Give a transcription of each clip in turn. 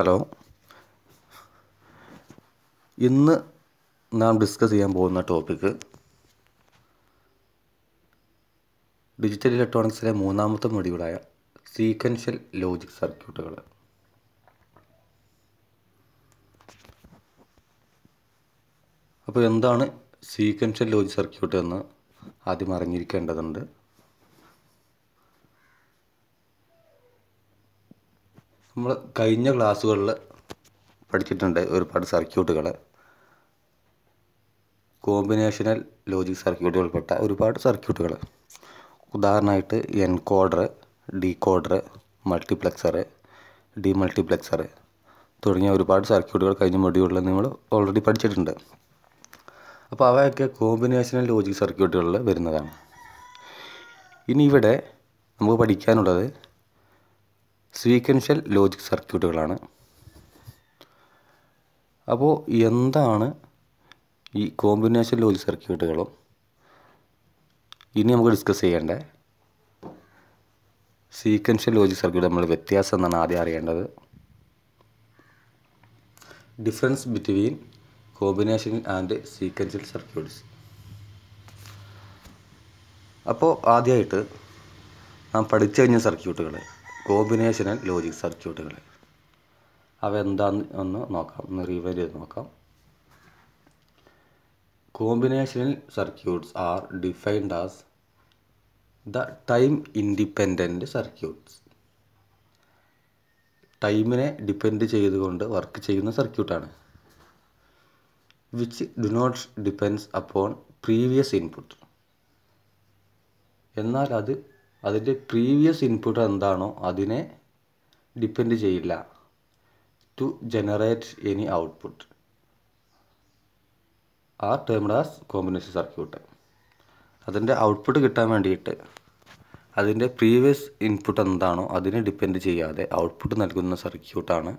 Hello ഇന്ന് നാം discuss ചെയ്യാൻ പോകുന്ന ടോപ്പിക്ക് ഡിജിറ്റൽ ഇലക്ട്രോണിക്സിലെ മൂന്നാമത്തെ മൊഡ്യൂളായ സീക്വൻഷ്യൽ ലോജിക് സർക്യൂട്ടുകൾ അപ്പോൾ എന്താണ് സീക്വൻഷ്യൽ ലോജിക് സർക്യൂട്ട് എന്ന് ആദ്യം അറിഞ്ഞിരിക്കേണ്ടതുണ്ട് നമ്മൾ കഴിഞ്ഞ ക്ലാസ്സുകളിൽ പഠിച്ചിട്ടുണ്ട് ഒരുപാട് സർക്യൂട്ടുകൾ കോമ്പിനേഷണൽ ലോജിക് സർക്യൂട്ടുകൾപ്പെട്ട ഒരുപാട് സർക്യൂട്ടുകൾ ഉദാഹരണമായിട്ട് എൻകോഡർ ഡീകോഡർ മൾട്ടിപ്ലക്സർ മൾട്ടിപ്ലക്സർ തുടങ്ങിയ ഒരുപാട് സർക്യൂട്ടുകൾ കഴിഞ്ഞ മൊഡ്യൂളിൽ നമ്മൾ ഓൾറെഡി പഠിച്ചിട്ടുണ്ട് അപ്പോൾ അവയൊക്കെ കോമ്പിനേഷണൽ ലോജിക് സർക്യൂട്ടുകളിൽ വരുന്നതാണ് ഇനി ഇവിടെ നമുക്ക് പഠിക്കാനുള്ളത് സീക്വൻഷ്യൽ ലോജിക് സർക്യൂട്ടുകളാണ് അപ്പോൾ എന്താണ് ഈ കോമ്പിനേഷൻ ലോജിക് സർക്യൂട്ടുകളും ഇനി നമുക്ക് ഡിസ്കസ് ചെയ്യേണ്ടേ സീക്വൻഷ്യൽ ലോജിക് സർക്യൂട്ട് നമ്മൾ വ്യത്യാസം എന്നാണ് ആദ്യം അറിയേണ്ടത് difference between combination and sequential circuits അപ്പോൾ ആദ്യമായിട്ട് നാം പഠിച്ചു കഴിഞ്ഞ സർക്യൂട്ടുകൾ കോമ്പിനേഷനൽ ലോജിക് സർക്യൂട്ടുകൾ അവ എന്താന്ന് ഒന്ന് നോക്കാം ഒന്ന് റീവൈൻഡ് ചെയ്ത് നോക്കാം combinational circuits are defined as the time independent circuits ടൈമിനെ ഡിപ്പെൻഡ് ചെയ്തുകൊണ്ട് വർക്ക് ചെയ്യുന്ന സർക്യൂട്ടാണ് which do not depends upon previous input എന്നാൽ അത് അതിൻ്റെ പ്രീവിയസ് ഇൻപുട്ട് എന്താണോ അതിനെ ഡിപ്പെൻഡ് ചെയ്യില്ല to generate any output are termed as combination circuit അതിൻ്റെ ഔട്ട്പുട്ട് കിട്ടാൻ വേണ്ടിയിട്ട് അതിൻ്റെ പ്രീവിയസ് ഇൻപുട്ട് എന്താണോ അതിനെ ഡിപ്പെൻഡ് ചെയ്യാതെ ഔട്ട്പുട്ട് നൽകുന്ന സർക്യൂട്ടാണ്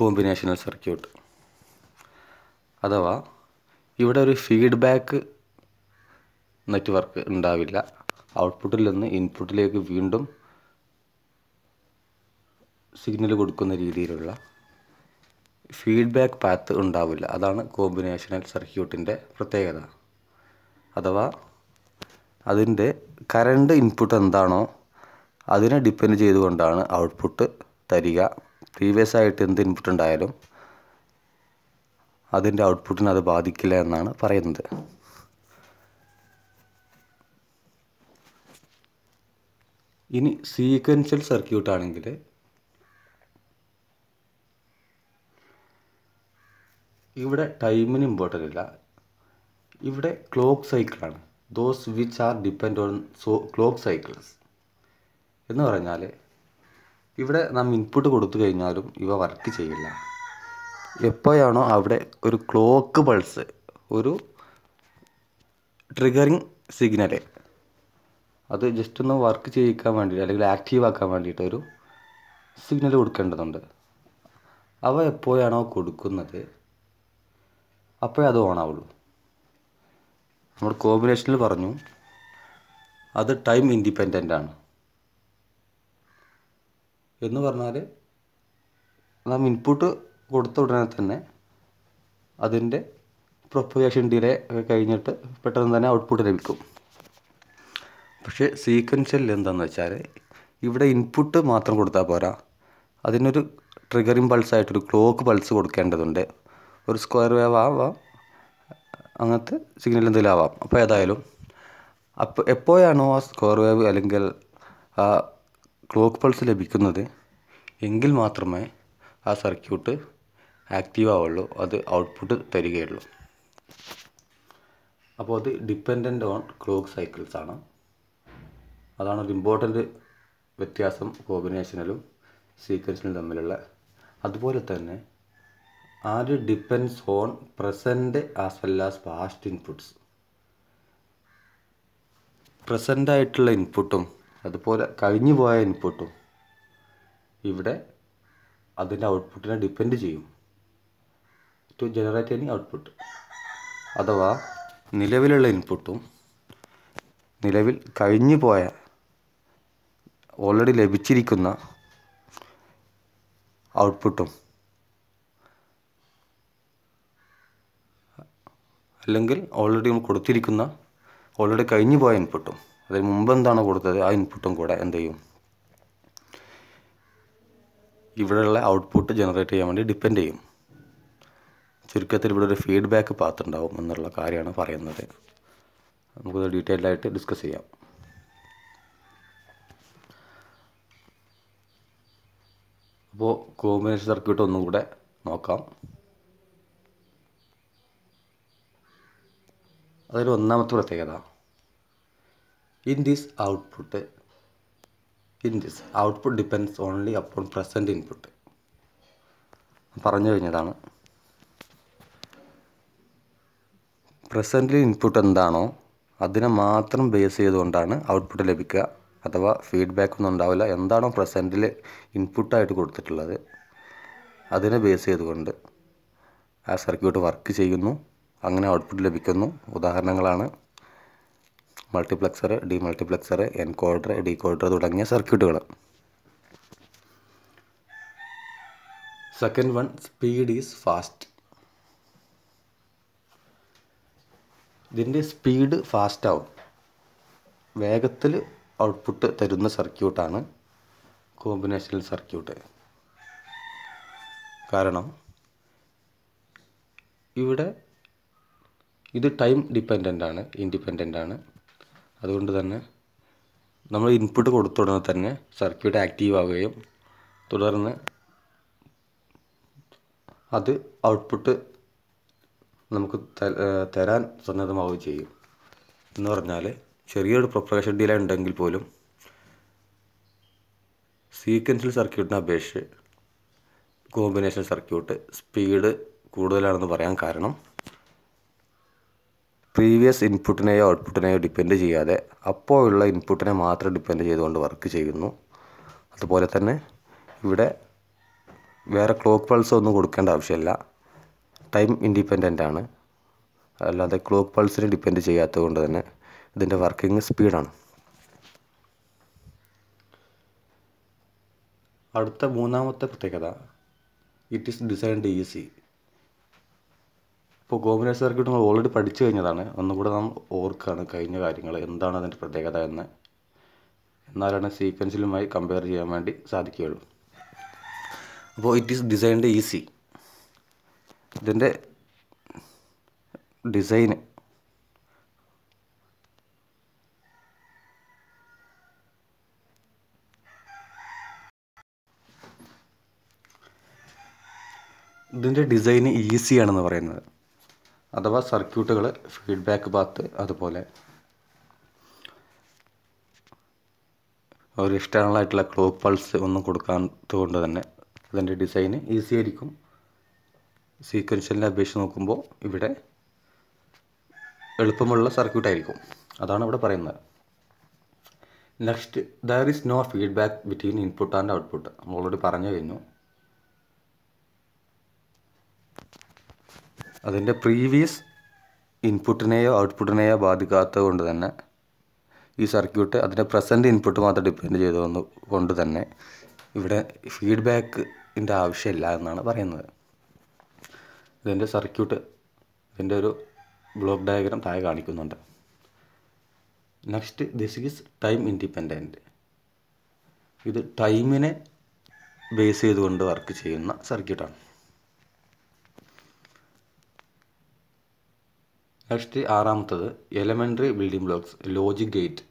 കോമ്പിനേഷണൽ സർക്യൂട്ട് അഥവാ ഇവിടെ ഒരു ഫീഡ്ബാക്ക് നെറ്റ്വർക്ക് ഉണ്ടാവില്ല ഔട്ട്പുട്ടിൽ നിന്ന് ഇൻപുട്ടിലേക്ക് വീണ്ടും സിഗ്നൽ കൊടുക്കുന്ന രീതിയിലുള്ള ഫീഡ്ബാക്ക് പാത്ത് ഉണ്ടാവില്ല അതാണ് കോമ്പിനേഷണൽ സർക്യൂട്ടിൻ്റെ പ്രത്യേകത അഥവാ അതിൻ്റെ കറണ്ട് ഇൻപുട്ട് എന്താണോ അതിനെ ഡിപ്പെൻഡ് ചെയ്തുകൊണ്ടാണ് ഔട്ട്പുട്ട് തരിക പ്രീവിയസ് ആയിട്ട് എന്ത് ഇൻപുട്ട് ഉണ്ടായാലും അതിൻ്റെ ഔട്ട്പുട്ടിനെ അത് ബാധിക്കില്ല എന്നാണ് പറയുന്നത് ഇനി സീക്വൻഷ്യൽ സർക്യൂട്ട് ആണെങ്കിൽ ഇവിടെ ടൈമിന് ഇമ്പോർട്ടൻ്റ് ഇല്ല ഇവിടെ ക്ലോക്ക് സൈക്കിളാണ് those which are depend on so clock cycles എന്ന് പറഞ്ഞാൽ ഇവിടെ നാം ഇൻപുട്ട് കൊടുത്തു കഴിഞ്ഞാലും ഇവ വർക്ക് ചെയ്യില്ല എപ്പോഴാണോ അവിടെ ഒരു ക്ലോക്ക് പൾസ് ഒരു ട്രിഗറിങ് സിഗ്നല് അത് ജസ്റ്റ് ഒന്ന് വർക്ക് ചെയ്യിക്കാൻ വേണ്ടി അല്ലെങ്കിൽ ആക്റ്റീവ് ആക്കാൻ വേണ്ടിയിട്ട് ഒരു സിഗ്നൽ കൊടുക്കേണ്ടതുണ്ട് അവ എപ്പോഴാണോ കൊടുക്കുന്നത് അപ്പോഴേ അത് ഓണാവുള്ളൂ നമ്മൾ കോമ്പിനേഷനിൽ പറഞ്ഞു അത് ടൈം ഇൻഡിപെൻഡൻ്റ് ആണ് എന്ന് പറഞ്ഞാൽ നാം ഇൻപുട്ട് കൊടുത്ത ഉടനെ തന്നെ അതിൻ്റെ പ്രൊപ്പഗേഷൻ ഡിലേ കഴിഞ്ഞിട്ട് പെട്ടെന്ന് തന്നെ ഔട്ട്പുട്ട് ലഭിക്കും പക്ഷേ സീക്വൻഷ്യൽ എന്താണെന്ന് വെച്ചാൽ ഇവിടെ ഇൻപുട്ട് മാത്രം കൊടുത്താൽ പോരാ അതിനൊരു ട്രിഗറിങ് പൾസായിട്ടൊരു ക്ലോക്ക് പൾസ് കൊടുക്കേണ്ടതുണ്ട് ഒരു സ്ക്വയർ വേവ് ആവാം അങ്ങനത്തെ സിഗ്നൽ എന്തെങ്കിലും ആവാം അപ്പോൾ ഏതായാലും അപ്പോൾ എപ്പോഴാണോ ആ സ്ക്വയർ വേവ് അല്ലെങ്കിൽ ആ ക്ലോക്ക് പൾസ് ലഭിക്കുന്നത് എങ്കിൽ മാത്രമേ ആ സർക്യൂട്ട് ആക്റ്റീവ് ആവുള്ളൂ അത് ഔട്ട്പുട്ട് തരികയുള്ളൂ അപ്പോൾ അത് ഡിപ്പെൻഡൻ്റ് ഓൺ ക്ലോക്ക് സൈക്കിൾസ് ആണ് അതാണ് ഒരു ഇമ്പോർട്ടൻറ്റ് വ്യത്യാസം കോമ്പിനേഷനിലും സീക്വൻസിലും തമ്മിലുള്ള അതുപോലെ തന്നെ are depends on present as well as past inputs present ആയിട്ടുള്ള ഇൻപുട്ടും അതുപോലെ കഴിഞ്ഞു പോയ ഇൻപുട്ടും ഇവിടെ അതിൻ്റെ ഔട്ട്പുട്ടിനെ ഡിപ്പെൻഡ് ചെയ്യും ടു ജനറേറ്റ് എനി ഔട്ട്പുട്ട് അഥവാ നിലവിലുള്ള ഇൻപുട്ടും നിലവിൽ കഴിഞ്ഞു പോയ ഓൾറെഡി ലഭിച്ചിരിക്കുന്ന ഔട്ട്പുട്ടും അല്ലെങ്കിൽ ഓൾറെഡി നമ്മൾ കൊടുത്തിരിക്കുന്ന ഓൾറെഡി കഴിഞ്ഞു പോയ ഇൻപുട്ടും അതിന് മുമ്പ് എന്താണോ കൊടുത്തത് ആ ഇൻപുട്ടും കൂടെ എന്ത് ചെയ്യും ഇവിടെയുള്ള ഔട്ട്പുട്ട് ജനറേറ്റ് ചെയ്യാൻ വേണ്ടി ഡിപ്പെൻഡ് ചെയ്യും ചുരുക്കത്തിൽ ഇവിടെ ഒരു ഫീഡ്ബാക്ക് പാത്ത് ഉണ്ടാവും എന്നുള്ള കാര്യമാണ് പറയുന്നത് നമുക്കത് ഡീറ്റെയിൽഡായിട്ട് ഡിസ്കസ് ചെയ്യാം അപ്പോൾ കോമ്പിനേഷൻ സർക്യൂട്ട് ഒന്നും കൂടെ നോക്കാം അതിൽ ഒന്നാമത്തെ പ്രത്യേകത in this output in this output depends only upon present input പറഞ്ഞു കഴിഞ്ഞതാണ് പ്രസൻറ്റിൽ ഇൻപുട്ട് എന്താണോ അതിനെ മാത്രം ബേസ് ചെയ്തുകൊണ്ടാണ് ഔട്ട്പുട്ട് ലഭിക്കുക അഥവാ ഫീഡ്ബാക്ക് ഒന്നും ഉണ്ടാവില്ല എന്താണോ പ്രസൻറ്റിൽ ഇൻപുട്ടായിട്ട് കൊടുത്തിട്ടുള്ളത് അതിനെ ബേസ് ചെയ്തുകൊണ്ട് ആ സർക്യൂട്ട് വർക്ക് ചെയ്യുന്നു അങ്ങനെ ഔട്ട്പുട്ട് ലഭിക്കുന്നു ഉദാഹരണങ്ങളാണ് മൾട്ടിപ്ലക്സർ കോഡർ എൻകോഡർ കോഡർ തുടങ്ങിയ സർക്യൂട്ടുകൾ second one speed is fast ഇതിൻ്റെ സ്പീഡ് ഫാസ്റ്റ് വേഗത്തിൽ ഔട്ട്പുട്ട് തരുന്ന സർക്യൂട്ടാണ് കോമ്പിനേഷണൽ സർക്യൂട്ട് കാരണം ഇവിടെ ഇത് ടൈം ഡിപ്പെൻഡൻ്റ് ആണ് ഇൻഡിപെൻഡൻ്റ് ആണ് അതുകൊണ്ട് തന്നെ നമ്മൾ ഇൻപുട്ട് കൊടുത്തുടനെ തന്നെ സർക്യൂട്ട് ആക്റ്റീവ് ആവുകയും തുടർന്ന് അത് ഔട്ട്പുട്ട് നമുക്ക് തരാൻ സന്നദ്ധമാവുകയും ചെയ്യും എന്ന് പറഞ്ഞാൽ ചെറിയൊരു പ്രൊപ്പറേഷൻ ഡിലേ ഉണ്ടെങ്കിൽ പോലും സീക്വൻഷ്യൽ സർക്യൂട്ടിനെ അപേക്ഷിച്ച് കോമ്പിനേഷൻ സർക്യൂട്ട് സ്പീഡ് കൂടുതലാണെന്ന് പറയാൻ കാരണം പ്രീവിയസ് ഇൻപുട്ടിനെയോ ഔട്ട്പുട്ടിനെയോ ഡിപ്പെൻഡ് ചെയ്യാതെ അപ്പോഴുള്ള ഇൻപുട്ടിനെ മാത്രം ഡിപ്പെൻഡ് ചെയ്തുകൊണ്ട് വർക്ക് ചെയ്യുന്നു അതുപോലെ തന്നെ ഇവിടെ വേറെ ക്ലോക്ക് പൾസ് ഒന്നും കൊടുക്കേണ്ട ആവശ്യമില്ല ടൈം ഇൻഡിപെൻഡൻ്റ് ആണ് അല്ലാതെ ക്ലോക്ക് പൾസിനെ ഡിപ്പെൻഡ് ചെയ്യാത്തത് കൊണ്ട് തന്നെ ഇതിൻ്റെ വർക്കിംഗ് സ്പീഡാണ് അടുത്ത മൂന്നാമത്തെ പ്രത്യേകത ഇറ്റ് ഈസ് ഡിസൈൻഡ് ഈസി ഇപ്പോൾ കോമ്പിനേഷൻ സർക്യൂട്ട് നമ്മൾ ഓൾറെഡി പഠിച്ചു കഴിഞ്ഞതാണ് ഒന്നുകൂടെ നാം ഓർക്കുകയാണ് കഴിഞ്ഞ കാര്യങ്ങൾ എന്താണ് അതിൻ്റെ പ്രത്യേകത എന്ന് എന്നാലാണ് സീക്വൻസിലുമായി കമ്പയർ ചെയ്യാൻ വേണ്ടി സാധിക്കുകയുള്ളൂ അപ്പോൾ ഇറ്റ് ഈസ് ഡിസൈൻഡ് ഈസി ഇതിൻ്റെ ഡിസൈന് ഇതിൻ്റെ ഡിസൈൻ ഈസിയാണെന്ന് പറയുന്നത് അഥവാ സർക്യൂട്ടുകൾ ഫീഡ്ബാക്ക് പാത്ത് അതുപോലെ ഒരു എക്സ്റ്റേണൽ ആയിട്ടുള്ള ക്ലോക്ക് പൾസ് ഒന്നും കൊണ്ട് തന്നെ ഇതിൻ്റെ ഡിസൈന് ഈസി ആയിരിക്കും സീക്വൻഷ്യലിനെ അപേക്ഷിച്ച് നോക്കുമ്പോൾ ഇവിടെ എളുപ്പമുള്ള സർക്യൂട്ടായിരിക്കും അതാണ് ഇവിടെ പറയുന്നത് next there is no feedback between input and output നമ്മളോട് പറഞ്ഞു കഴിഞ്ഞു അതിൻ്റെ പ്രീവിയസ് ഇൻപുട്ടിനെയോ ഔട്ട്പുട്ടിനെയോ ബാധിക്കാത്തത് കൊണ്ട് തന്നെ ഈ സർക്യൂട്ട് അതിൻ്റെ പ്രസൻറ്റ് ഇൻപുട്ട് മാത്രം ഡിപ്പെൻഡ് ചെയ്ത് കൊണ്ട് തന്നെ ഇവിടെ ഫീഡ്ബാക്കിൻ്റെ ആവശ്യമില്ല എന്നാണ് പറയുന്നത് ഇതിൻ്റെ സർക്യൂട്ട് ഇതിൻ്റെ ഒരു ബ്ലോക്ക് ഡയഗ്രാം താഴെ കാണിക്കുന്നുണ്ട് next this is time independent ഇത് ടൈമിനെ ബേസ് ചെയ്തുകൊണ്ട് വർക്ക് ചെയ്യുന്ന സർക്യൂട്ടാണ് അടുത്തത് ആറാമത്തത് elementary building blocks logic gate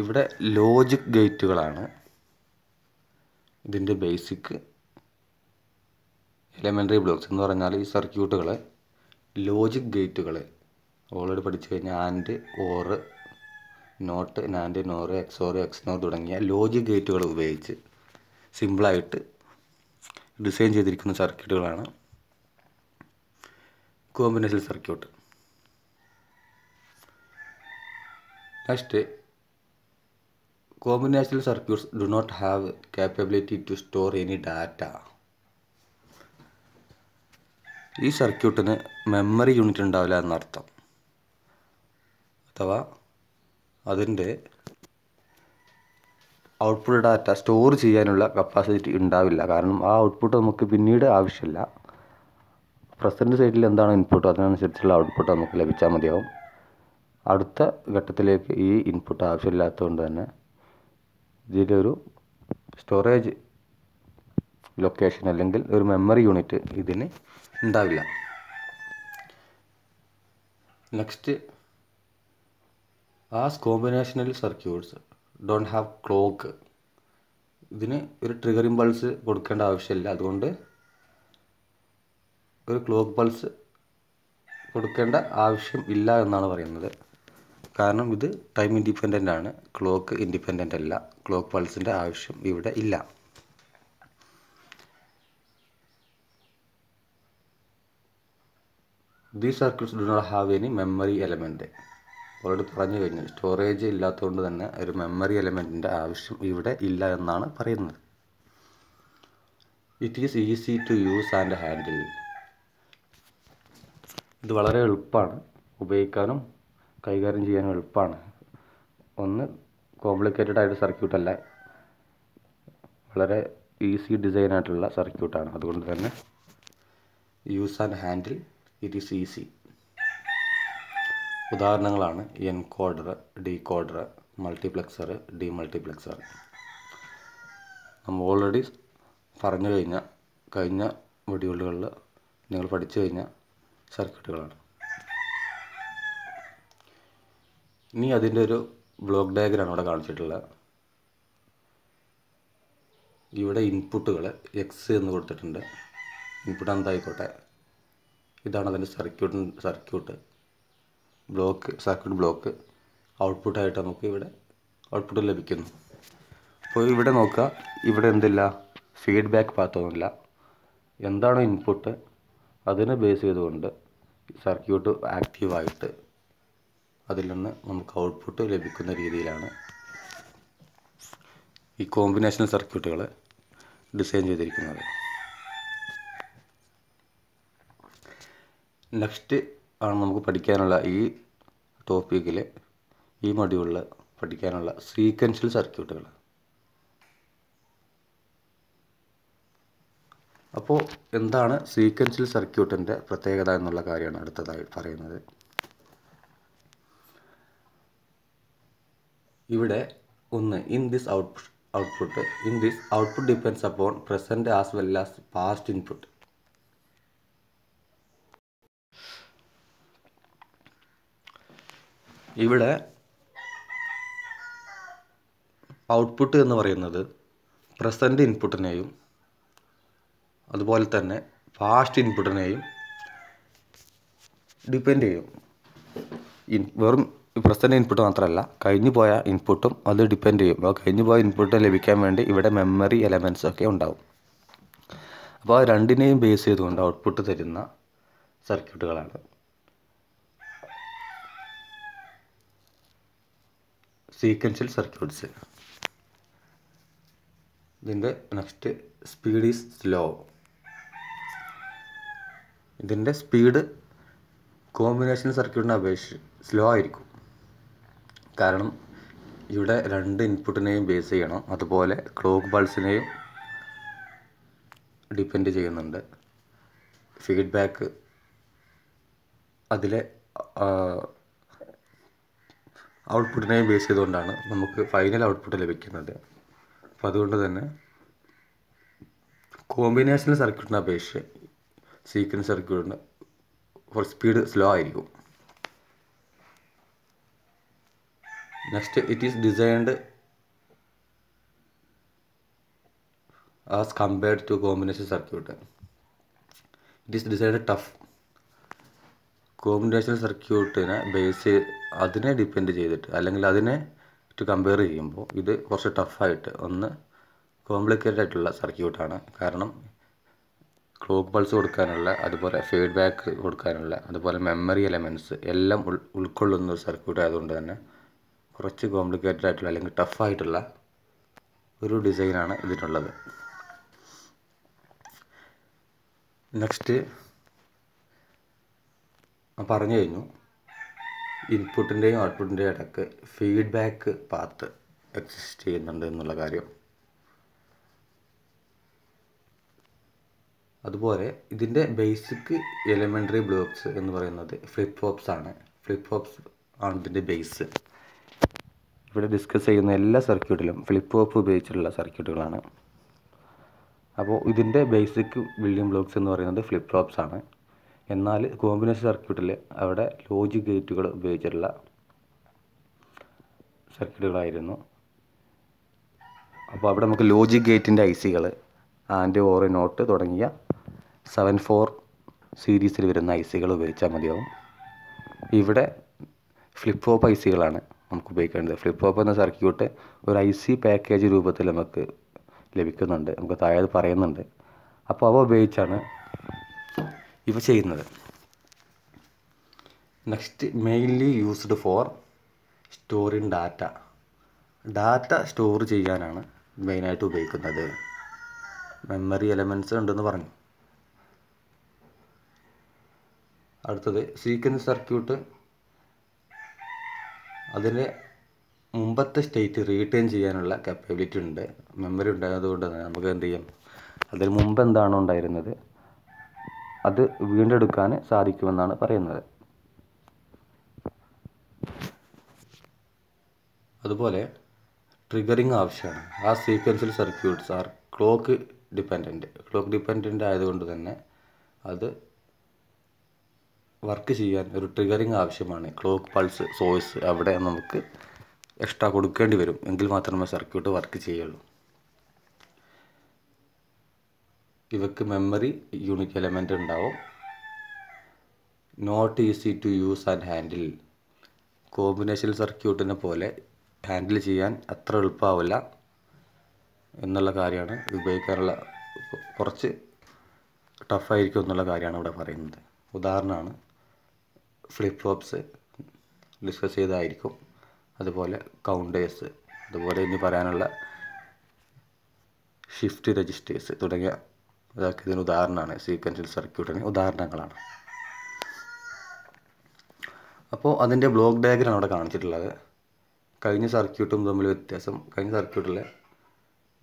ഇവിടെ ലോജിക് ഗേറ്റുകളാണ് ഇതിൻ്റെ ബേസിക് എലമെൻ്ററി ബ്ലോക്സ് എന്ന് പറഞ്ഞാൽ ഈ സർക്യൂട്ടുകൾ ലോജിക് ഗേറ്റുകൾ ഓൾറെഡി പഠിച്ചു കഴിഞ്ഞാൽ and or not NAND NOR XOR XNOR തുടങ്ങിയ ലോജിക് ഗേറ്റുകൾ ഉപയോഗിച്ച് സിമ്പിളായിട്ട് ഡിസൈൻ ചെയ്തിരിക്കുന്ന സർക്യൂട്ടുകളാണ് combination circuit next combination circuits do not have capability to store any data ഈ സർക്യൂട്ടിന് മെമ്മറി യൂണിറ്റ് ഉണ്ടാവില്ല എന്നർത്ഥം അഥവാ അതിൻ്റെ ഔട്ട്പുട്ട് ഡാറ്റ സ്റ്റോർ ചെയ്യാനുള്ള കപ്പാസിറ്റി ഉണ്ടാവില്ല കാരണം ആ ഔട്ട്പുട്ട് നമുക്ക് പിന്നീട് ആവശ്യമില്ല പ്രസൻറ്റ് സൈഡിൽ എന്താണ് ഇൻപുട്ട് അതിനനുസരിച്ചുള്ള ഔട്ട്പുട്ട് നമുക്ക് ലഭിച്ചാൽ മതിയാവും അടുത്ത ഘട്ടത്തിലേക്ക് ഈ ഇൻപുട്ട് ആവശ്യമില്ലാത്തതുകൊണ്ട് തന്നെ ഇതിലൊരു സ്റ്റോറേജ് ലൊക്കേഷൻ അല്ലെങ്കിൽ ഒരു മെമ്മറി യൂണിറ്റ് ഇതിന് ഉണ്ടാവില്ല next as combinational circuits don't have clock ഇതിന് ഒരു ട്രിഗർ ഇമ്പൾസ് കൊടുക്കേണ്ട ആവശ്യമില്ല അതുകൊണ്ട് ഒരു ക്ലോക്ക് പൾസ് കൊടുക്കേണ്ട ആവശ്യം ഇല്ല എന്നാണ് പറയുന്നത് കാരണം ഇത് ടൈം ഇൻഡിപെൻഡൻ്റ് ആണ് ക്ലോക്ക് ഇൻഡിപെൻഡൻ്റ് അല്ല ക്ലോക്ക് പൾസിൻ്റെ ആവശ്യം ഇവിടെ ഇല്ല the circuits do not have any memory element already പറഞ്ഞു കഴിഞ്ഞു സ്റ്റോറേജ് ഇല്ലാത്തതുകൊണ്ട് തന്നെ ഒരു മെമ്മറി എലമെൻറ്റിൻ്റെ ആവശ്യം ഇവിടെ ഇല്ല എന്നാണ് പറയുന്നത് it is easy to use and handle ഇത് വളരെ എളുപ്പമാണ് ഉപയോഗിക്കാനും കൈകാര്യം ചെയ്യാനും എളുപ്പമാണ് ഒന്ന് കോംപ്ലിക്കേറ്റഡ് ആയിട്ട് സർക്യൂട്ട് അല്ല വളരെ ഈസി ഡിസൈൻ ആയിട്ടുള്ള സർക്യൂട്ടാണ് അതുകൊണ്ട് തന്നെ use and handle it is easy ഉദാഹരണങ്ങളാണ് encoder decoder multiplexer demultiplexer നമ്മൾ ഓൾറെഡി പറഞ്ഞു കഴിഞ്ഞ കഴിഞ്ഞ മൊഡ്യൂളുകളിൽ നിങ്ങൾ പഠിച്ചു കഴിഞ്ഞ സർക്യൂട്ടുകളാണ് ഇനി അതിൻ്റെ ഒരു ബ്ലോക്ക് ഡയഗ്രാണ് ഇവിടെ കാണിച്ചിട്ടുള്ളത് ഇവിടെ ഇൻപുട്ടുകൾ എക്സ് എന്ന് കൊടുത്തിട്ടുണ്ട് ഇൻപുട്ട് എന്തായിക്കോട്ടെ ഇതാണ് അതിൻ്റെ circuit circuit block circuit block ഔട്ട്പുട്ടായിട്ട് നമുക്ക് ഇവിടെ ഔട്ട്പുട്ട് ലഭിക്കുന്നു അപ്പോൾ ഇവിടെ നോക്കുക ഇവിടെ എന്തില്ല ഫീഡ്ബാക്ക് പാത്തൊന്നുമില്ല എന്താണ് ഇൻപുട്ട് അതിനെ ബേസ് ചെയ്തുകൊണ്ട് സർക്യൂട്ട് ആക്റ്റീവായിട്ട് അതിൽ നിന്ന് നമുക്ക് ഔട്ട്പുട്ട് ലഭിക്കുന്ന രീതിയിലാണ് ഈ കോമ്പിനേഷൻ സർക്യൂട്ടുകൾ ഡിസൈൻ ചെയ്തിരിക്കുന്നത് നെക്സ്റ്റ് ആണ് നമുക്ക് പഠിക്കാനുള്ള ഈ ടോപ്പിക്കിൽ ഈ മൊഡ്യൂളിൽ പഠിക്കാനുള്ള സീക്വൻഷ്യൽ സർക്യൂട്ടുകൾ അപ്പോൾ എന്താണ് സീക്വൻഷ്യൽ സർക്യൂട്ടിൻ്റെ പ്രത്യേകത എന്നുള്ള കാര്യമാണ് അടുത്തതായി പറയുന്നത് ഇവിടെ ഒന്ന് in this output output in this output depends upon present as well as past input ഇവിടെ ഔട്ട്പുട്ട് എന്ന് പറയുന്നത് പ്രസൻറ്റ് ഇൻപുട്ടിനെയും അതുപോലെ തന്നെ ഫാസ്റ്റ് ഇൻപുട്ടിനെയും ഡിപ്പെൻഡ് ചെയ്യും ഇൻ വെറും പ്രസന്റ് ഇൻപുട്ട് മാത്രമല്ല കഴിഞ്ഞു പോയ ഇൻപുട്ടും അത് ഡിപ്പെൻഡ് ചെയ്യും അപ്പോൾ കഴിഞ്ഞു പോയ ഇൻപുട്ട് ലഭിക്കാൻ വേണ്ടി ഇവിടെ മെമ്മറി എലമെൻസ് ഒക്കെ ഉണ്ടാവും അപ്പോൾ രണ്ടിനെയും ബേസ് ചെയ്തുകൊണ്ട് ഔട്ട്പുട്ട് തരുന്ന സർക്യൂട്ടുകളാണ് സീക്വൻഷ്യൽ സർക്യൂട്ട്സ് ഇതിൻ്റെ നെക്സ്റ്റ് സ്പീഡ് ഈസ് സ്ലോ ഇതിൻ്റെ സ്പീഡ് കോമ്പിനേഷൻ സർക്യൂട്ടിനെ അപേക്ഷിച്ച് സ്ലോ ആയിരിക്കും കാരണം ഇവിടെ രണ്ട് ഇൻപുട്ടിനെയും ബേസ് ചെയ്യണം അതുപോലെ ക്ലോക്ക് പൾസിനെയും ഡിപ്പെൻഡ് ചെയ്യുന്നുണ്ട് ഫീഡ്ബാക്ക് അതിലെ ഔട്ട്പുട്ടിനെയും ബേസ് ചെയ്തുകൊണ്ടാണ് നമുക്ക് ഫൈനൽ ഔട്ട്പുട്ട് ലഭിക്കുന്നത് അപ്പോൾ അതുകൊണ്ട് തന്നെ കോമ്പിനേഷണൽ സർക്യൂട്ടിനെ അപേക്ഷിച്ച് സീക്വൻസ് സർക്യൂട്ടിൻ്റെ ഫോർ സ്പീഡ് സ്ലോ ആയിരിക്കും next it is designed as compared to combination circuit it is designed tough combination സർക്യൂട്ടിനെ ബേസ് അതിനെ ഡിപ്പെൻഡ് ചെയ്തിട്ട് അല്ലെങ്കിൽ അതിനെ ടു കമ്പയർ ചെയ്യുമ്പോൾ ഇത് കുറച്ച് ടഫായിട്ട് ഒന്ന് കോംപ്ലിക്കേറ്റഡ് ആയിട്ടുള്ള സർക്യൂട്ടാണ് കാരണം ക്ലോക്ക് പൾസ് കൊടുക്കാനുള്ള അതുപോലെ ഫീഡ് ബാക്ക് കൊടുക്കാനുള്ള അതുപോലെ മെമ്മറി എലമെൻറ്റ്സ് എല്ലാം ഉൾ ഉൾക്കൊള്ളുന്ന ഒരു സർക്യൂട്ട് ആയതുകൊണ്ട് തന്നെ കുറച്ച് കോംപ്ലിക്കേറ്റഡ് ആയിട്ടുള്ള അല്ലെങ്കിൽ ടഫായിട്ടുള്ള ഒരു ഡിസൈനാണ് ഇതിനുള്ളത് നെക്സ്റ്റ് പറഞ്ഞു കഴിഞ്ഞു ഇൻപുട്ടിൻ്റെയും ഔട്ട്പുട്ടിൻ്റെയും ഇടയ്ക്ക് ഫീഡ്ബാക്ക് പാത്ത് എക്സിസ്റ്റ് ചെയ്യുന്നുണ്ട് എന്നുള്ള കാര്യം അതുപോലെ ഇതിൻ്റെ ബേസിക് എലിമെൻ്ററി ബ്ലോക്സ് എന്ന് പറയുന്നത് ഫ്ലിപ്പ് ഫോപ്സ് ആണ് ഫ്ലിപ്പ് ഫോപ്സ് ആണ് ഇതിൻ്റെ ബേസ് ഇവിടെ ഡിസ്കസ് ചെയ്യുന്ന എല്ലാ സർക്യൂട്ടിലും ഫ്ലിപ്പ് ഫ്ലോപ്പ് ഉപയോഗിച്ചിട്ടുള്ള സർക്യൂട്ടുകളാണ് അപ്പോൾ ഇതിൻ്റെ ബേസിക് ബിൽഡിംഗ് ബ്ലോക്സ് എന്ന് പറയുന്നത് ഫ്ലിപ്പ് ഫോപ്സ് ആണ് എന്നാൽ കോമ്പിനേഷൻ സർക്യൂട്ടിൽ അവിടെ ലോജിക് ഗേറ്റുകൾ ഉപയോഗിച്ചിട്ടുള്ള സർക്യൂട്ടുകളായിരുന്നു അപ്പോൾ അവിടെ നമുക്ക് ലോജിക് ഗേറ്റിൻ്റെ ഐ സികൾ ആൻഡ് ഓർ നോട്ട് തുടങ്ങിയ സെവൻ ഫോർ സീരീസിൽ വരുന്ന ഐസികൾ ഉപയോഗിച്ചാൽ മതിയാവും ഇവിടെ ഫ്ലിപ്പ് ഐ ഐസികളാണ് നമുക്ക് ഉപയോഗിക്കേണ്ടത് ഫ്ലിപ്പ് ഓപ്പ് എന്ന സർക്യൂട്ട് ഒരു ഐ സി പാക്കേജ് രൂപത്തിൽ നമുക്ക് ലഭിക്കുന്നുണ്ട് നമുക്ക് താഴെ പറയുന്നുണ്ട് അപ്പോൾ അവ ഉപയോഗിച്ചാണ് ഇവ ചെയ്യുന്നത് next mainly used for storing data data store ചെയ്യാനാണ് മെയിനായിട്ട് ഉപയോഗിക്കുന്നത് മെമ്മറി എലമെൻസ് ഉണ്ടെന്ന് പറഞ്ഞു അടുത്തത് സീക്വൻസ് സർക്യൂട്ട് അതിൻ്റെ മുമ്പത്തെ സ്റ്റേറ്റ് റീറ്റേൺ ചെയ്യാനുള്ള കപ്പബിലിറ്റി ഉണ്ട് മെമ്മറി ഉണ്ടായതുകൊണ്ട് തന്നെ നമുക്ക് എന്ത് ചെയ്യാം അതിന് മുമ്പ് എന്താണോ ഉണ്ടായിരുന്നത് അത് വീണ്ടെടുക്കാൻ സാധിക്കുമെന്നാണ് പറയുന്നത് അതുപോലെ ട്രിഗറിങ് ആവശ്യമാണ് ആ സീക്വൻസിൽ circuits are clock dependent clock dependent ആയതുകൊണ്ട് തന്നെ അത് വർക്ക് ചെയ്യാൻ ഒരു ട്രിഗറിങ് ആവശ്യമാണ് ക്ലോക്ക് പൾസ് സോഴ്സ് അവിടെ നമുക്ക് എക്സ്ട്രാ കൊടുക്കേണ്ടി വരും എങ്കിൽ മാത്രമേ സർക്യൂട്ട് വർക്ക് ചെയ്യുള്ളൂ ഇവക്ക് മെമ്മറി യൂണിക് എലമെൻ്റ് ഉണ്ടാവും not easy to use and handle combination സർക്യൂട്ടിനെ പോലെ ഹാൻഡിൽ ചെയ്യാൻ അത്ര എളുപ്പമാവില്ല എന്നുള്ള കാര്യമാണ് ഉപയോഗിക്കാനുള്ള കുറച്ച് ടഫായിരിക്കും എന്നുള്ള കാര്യമാണ് ഇവിടെ പറയുന്നത് ഉദാഹരണമാണ് ഫ്ലിപ്പ് ഫ്ലോപ്സ് ഡിസ്കസ് ചെയ്തായിരിക്കും അതുപോലെ കൗണ്ടേഴ്സ് അതുപോലെ ഇനി പറയാനുള്ള ഷിഫ്റ്റ് രജിസ്റ്റേഴ്സ് തുടങ്ങിയ ഇതൊക്കെ ഇതിന് ഉദാഹരണമാണ് സീക്വൻഷ്യൽ സർക്യൂട്ടിന് ഉദാഹരണങ്ങളാണ് അപ്പോൾ അതിൻ്റെ ബ്ലോക്ക് ഡയഗ്രാം അവിടെ കാണിച്ചിട്ടുള്ളത് കഴിഞ്ഞ സർക്യൂട്ടും തമ്മിൽ വ്യത്യാസം കഴിഞ്ഞ സർക്യൂട്ടിലെ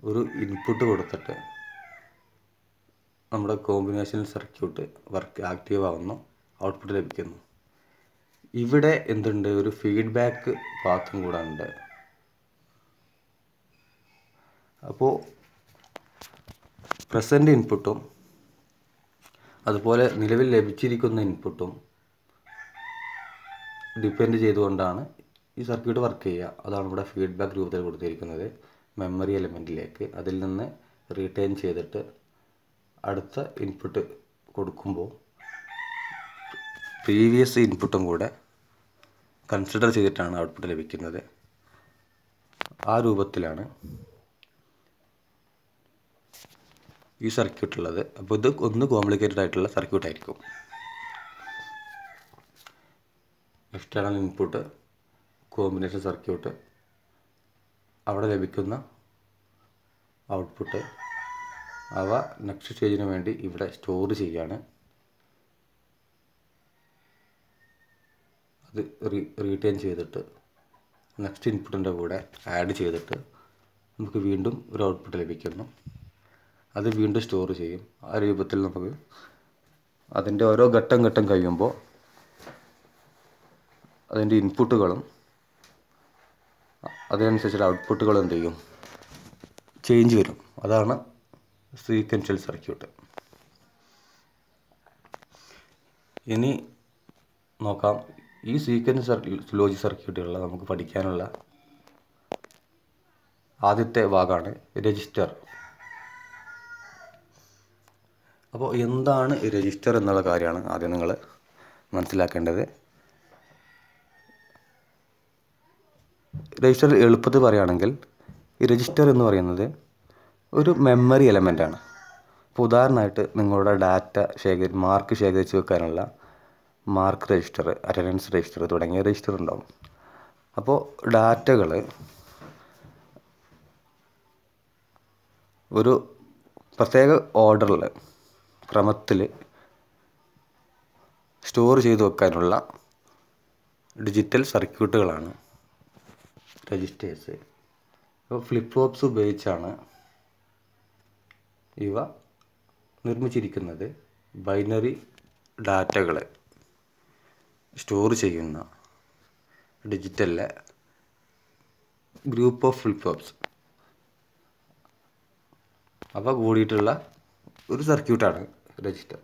ഒരു ഇൻപുട്ട് കൊടുത്തിട്ട് നമ്മുടെ കോമ്പിനേഷൻ സർക്യൂട്ട് വർക്ക് ആക്റ്റീവ് ആവുന്നു ഔട്ട്പുട്ട് ലഭിക്കുന്നു ഇവിടെ എന്തുണ്ട് ഒരു ഫീഡ്ബാക്ക് ഭാഗത്തും കൂടെ ഉണ്ട് അപ്പോൾ പ്രസൻറ്റ് ഇൻപുട്ടും അതുപോലെ നിലവിൽ ലഭിച്ചിരിക്കുന്ന ഇൻപുട്ടും ഡിപ്പെൻഡ് ചെയ്തുകൊണ്ടാണ് ഈ സർക്യൂട്ട് വർക്ക് ചെയ്യുക അതാണ് ഇവിടെ ഫീഡ്ബാക്ക് രൂപത്തിൽ കൊടുത്തിരിക്കുന്നത് മെമ്മറി എലമെൻറ്റിലേക്ക് അതിൽ നിന്ന് റീറ്റെയിൻ ചെയ്തിട്ട് അടുത്ത ഇൻപുട്ട് കൊടുക്കുമ്പോൾ പ്രീവിയസ് ഇൻപുട്ടും കൂടെ കൺസിഡർ ചെയ്തിട്ടാണ് ഔട്ട്പുട്ട് ലഭിക്കുന്നത് ആ രൂപത്തിലാണ് ഈ സർക്യൂട്ട് ഉള്ളത് അപ്പോൾ ഇത് ഒന്ന് കോംപ്ലിക്കേറ്റഡ് ആയിട്ടുള്ള സർക്യൂട്ട് ആയിരിക്കും എക്സ്റ്റേണൽ ഇൻപുട്ട് കോമ്പിനേഷൻ സർക്യൂട്ട് അവിടെ ലഭിക്കുന്ന ഔട്ട്പുട്ട് അവ നെക്സ്റ്റ് സ്റ്റേജിന് വേണ്ടി ഇവിടെ സ്റ്റോർ ചെയ്യുകയാണ് റീറ്റെയിൻ ചെയ്തിട്ട് നെക്സ്റ്റ് ഇൻപുട്ടിൻ്റെ കൂടെ ആഡ് ചെയ്തിട്ട് നമുക്ക് വീണ്ടും ഒരു ഔട്ട്പുട്ട് ലഭിക്കുന്നു അത് വീണ്ടും സ്റ്റോർ ചെയ്യും ആ രൂപത്തിൽ നമുക്ക് അതിൻ്റെ ഓരോ ഘട്ടം ഘട്ടം കഴിയുമ്പോൾ അതിൻ്റെ ഇൻപുട്ടുകളും അതിനനുസരിച്ചുള്ള ഔട്ട്പുട്ടുകൾ എന്ത് ചെയ്യും ചേഞ്ച് വരും അതാണ് സീക്വൻഷ്യൽ സർക്യൂട്ട് ഇനി നോക്കാം ഈ സീക്വൻസ് ലോജി സർക്യൂട്ടുകളിൽ നമുക്ക് പഠിക്കാനുള്ള ആദ്യത്തെ ഭാഗമാണ് രജിസ്റ്റർ അപ്പോൾ എന്താണ് രജിസ്റ്റർ എന്നുള്ള കാര്യമാണ് ആദ്യം നിങ്ങൾ മനസ്സിലാക്കേണ്ടത് രജിസ്റ്റർ എളുപ്പത്തിൽ പറയുകയാണെങ്കിൽ ഈ രജിസ്റ്റർ എന്ന് പറയുന്നത് ഒരു മെമ്മറി എലമെൻ്റാണ് അപ്പോൾ ഉദാഹരണമായിട്ട് നിങ്ങളുടെ ഡാറ്റ ശേഖരി മാർക്ക് ശേഖരിച്ച് വെക്കാനുള്ള മാർക്ക് രജിസ്റ്റർ അറ്റൻഡൻസ് രജിസ്റ്റർ തുടങ്ങിയ രജിസ്റ്റർ ഉണ്ടാവും അപ്പോൾ ഡാറ്റകൾ ഒരു പ്രത്യേക ഓർഡറിൽ ക്രമത്തിൽ സ്റ്റോർ ചെയ്തു വെക്കാനുള്ള ഡിജിറ്റൽ സർക്യൂട്ടുകളാണ് രജിസ്റ്റേഴ്സ് അപ്പോൾ ഫ്ലിപ്പ് ഫ്ലോപ്സ് ഉപയോഗിച്ചാണ് ഇവ നിർമ്മിച്ചിരിക്കുന്നത് ബൈനറി ഡാറ്റകളെ സ്റ്റോർ ചെയ്യുന്ന ഡിജിറ്റലിലെ ഗ്രൂപ്പ് ഓഫ് ഫ്ലിപ്പ് ഫ്ലോപ്സ് അവ കൂടിയിട്ടുള്ള ഒരു സർക്യൂട്ടാണ് രജിസ്റ്റർ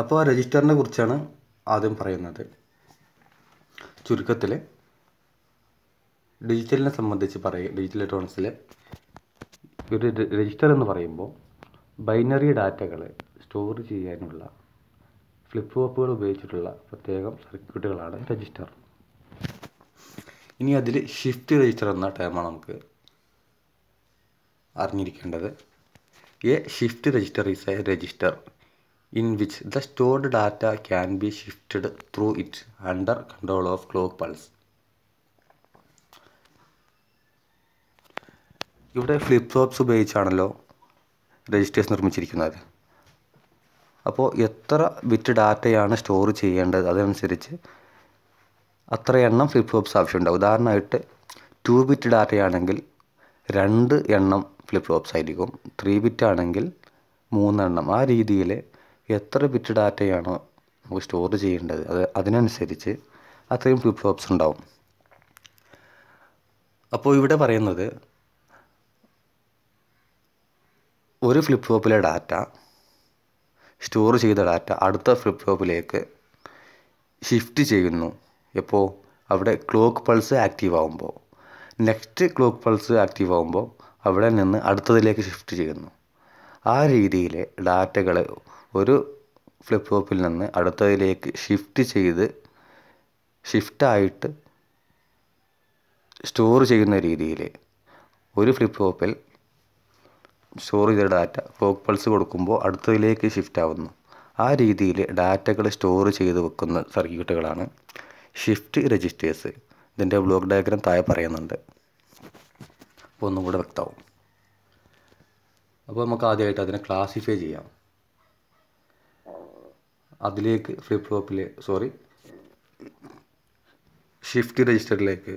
അപ്പോൾ ആ രജിസ്റ്ററിനെ കുറിച്ചാണ് ആദ്യം പറയുന്നത് ചുരുക്കത്തിൽ ഡിജിറ്റലിനെ സംബന്ധിച്ച് പറയും ഡിജിറ്റൽ ഇലക്ട്രോണിക്സിലെ ഒരു രജിസ്റ്റർ എന്ന് പറയുമ്പോൾ ബൈനറി ഡാറ്റകൾ സ്റ്റോർ ചെയ്യാനുള്ള ഫ്ലിപ്പ് ഫ്ലോപ്പുകൾ ഉപയോഗിച്ചിട്ടുള്ള പ്രത്യേകം സർക്യൂട്ടുകളാണ് രജിസ്റ്റർ ഇനി അതിൽ ഷിഫ്റ്റ് രജിസ്റ്റർ എന്ന ടേമാണ് നമുക്ക് അറിഞ്ഞിരിക്കേണ്ടത് a shift register is a register in which the stored data can be shifted through it under control of clock pulse ഇവിടെ ഫ്ലിപ്പ് ഫ്ലോപ്സ് ഉപയോഗിച്ചാണല്ലോ രജിസ്റ്റേഴ്സ് നിർമ്മിച്ചിരിക്കുന്നത് അപ്പോൾ എത്ര ബിറ്റ് ഡാറ്റയാണ് സ്റ്റോർ ചെയ്യേണ്ടത് അതനുസരിച്ച് അത്ര എണ്ണം ഫ്ലിപ്പ് ഫ്ലോപ്സ് ആവശ്യമുണ്ടാവും ഉദാഹരണമായിട്ട് ടു ബിറ്റ് ഡാറ്റയാണെങ്കിൽ രണ്ട് എണ്ണം ഫ്ലിപ്പ് ഫ്ലോപ്സ് ആയിരിക്കും ത്രീ ബിറ്റ് ആണെങ്കിൽ മൂന്നെണ്ണം ആ രീതിയിൽ എത്ര ബിറ്റ് ഡാറ്റയാണോ നമുക്ക് സ്റ്റോർ ചെയ്യേണ്ടത് അത് അതിനനുസരിച്ച് അത്രയും ഫ്ലിപ്പ് ഫ്ലോപ്സ് ഉണ്ടാവും അപ്പോൾ ഇവിടെ പറയുന്നത് ഒരു ഫ്ലിപ്പ് ഫ്ലോപ്പിലെ ഡാറ്റ സ്റ്റോർ ചെയ്ത ഡാറ്റ അടുത്ത ഫ്ലിപ്പ് ഫ്ലോപ്പിലേക്ക് ഷിഫ്റ്റ് ചെയ്യുന്നു എപ്പോൾ അവിടെ ക്ലോക്ക് പൾസ് ആക്റ്റീവ് ആകുമ്പോൾ നെക്സ്റ്റ് ക്ലോക്ക് പൾസ് ആക്റ്റീവ് ആകുമ്പോൾ അവിടെ നിന്ന് അടുത്തതിലേക്ക് ഷിഫ്റ്റ് ചെയ്യുന്നു ആ രീതിയിൽ ഡാറ്റകൾ ഒരു ഫ്ലിപ്പ് ഫ്ലോപ്പിൽ നിന്ന് അടുത്തതിലേക്ക് ഷിഫ്റ്റ് ചെയ്ത് ഷിഫ്റ്റായിട്ട് സ്റ്റോർ ചെയ്യുന്ന രീതിയിൽ ഒരു ഫ്ലിപ്പ് ഫ്ലോപ്പിൽ സ്റ്റോർ ചെയ്ത ഡാറ്റ ക്ലോക്ക് പൾസ് കൊടുക്കുമ്പോൾ അടുത്തതിലേക്ക് ഷിഫ്റ്റ് ആവുന്നു ആ രീതിയിൽ ഡാറ്റകൾ സ്റ്റോർ ചെയ്ത് വെക്കുന്ന സർക്യൂട്ടുകളാണ് ഷിഫ്റ്റ് രജിസ്റ്റേഴ്സ് ഇതിൻ്റെ ബ്ലോക്ക് ഡയഗ്രാം താഴെ പറയുന്നുണ്ട് അപ്പോൾ ഒന്നും കൂടെ വ്യക്തമാവും അപ്പോൾ നമുക്ക് ആദ്യമായിട്ട് അതിനെ ക്ലാസിഫൈ ചെയ്യാം അതിലേക്ക് ഫ്ലിപ്പ് ഫ്ലോപ്പിലെ സോറി ഷിഫ്റ്റ് രജിസ്റ്ററിലേക്ക്